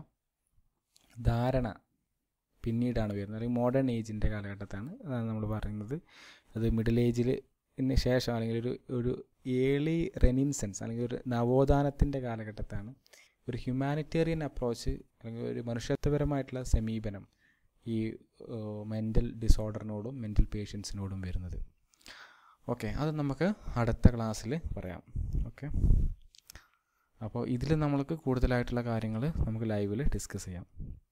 [SPEAKER 1] ധാരണ പിന്നീടാണ് വരുന്നത് അല്ലെങ്കിൽ മോഡേൺ ഏജിൻ്റെ കാലഘട്ടത്താണ് അതാണ് നമ്മൾ പറയുന്നത് അത് മിഡിൽ ഏജിൽ ശേഷം അല്ലെങ്കിൽ ഒരു ഒരു ഏളി റെനിൻസെൻസ് അല്ലെങ്കിൽ ഒരു നവോത്ഥാനത്തിൻ്റെ കാലഘട്ടത്താണ് ഒരു ഹ്യൂമാനിറ്റേറിയൻ അപ്രോച്ച് അല്ലെങ്കിൽ ഒരു മനുഷ്യത്വപരമായിട്ടുള്ള സമീപനം ഈ മെൻ്റൽ ഡിസോർഡറിനോടും മെൻ്റൽ പേഷ്യൻസിനോടും വരുന്നത് ഓക്കെ അത് നമുക്ക് അടുത്ത ക്ലാസ്സിൽ പറയാം ഓക്കെ അപ്പോൾ ഇതിൽ നമ്മൾക്ക് കൂടുതലായിട്ടുള്ള കാര്യങ്ങൾ നമുക്ക് ലൈവിൽ ഡിസ്കസ് ചെയ്യാം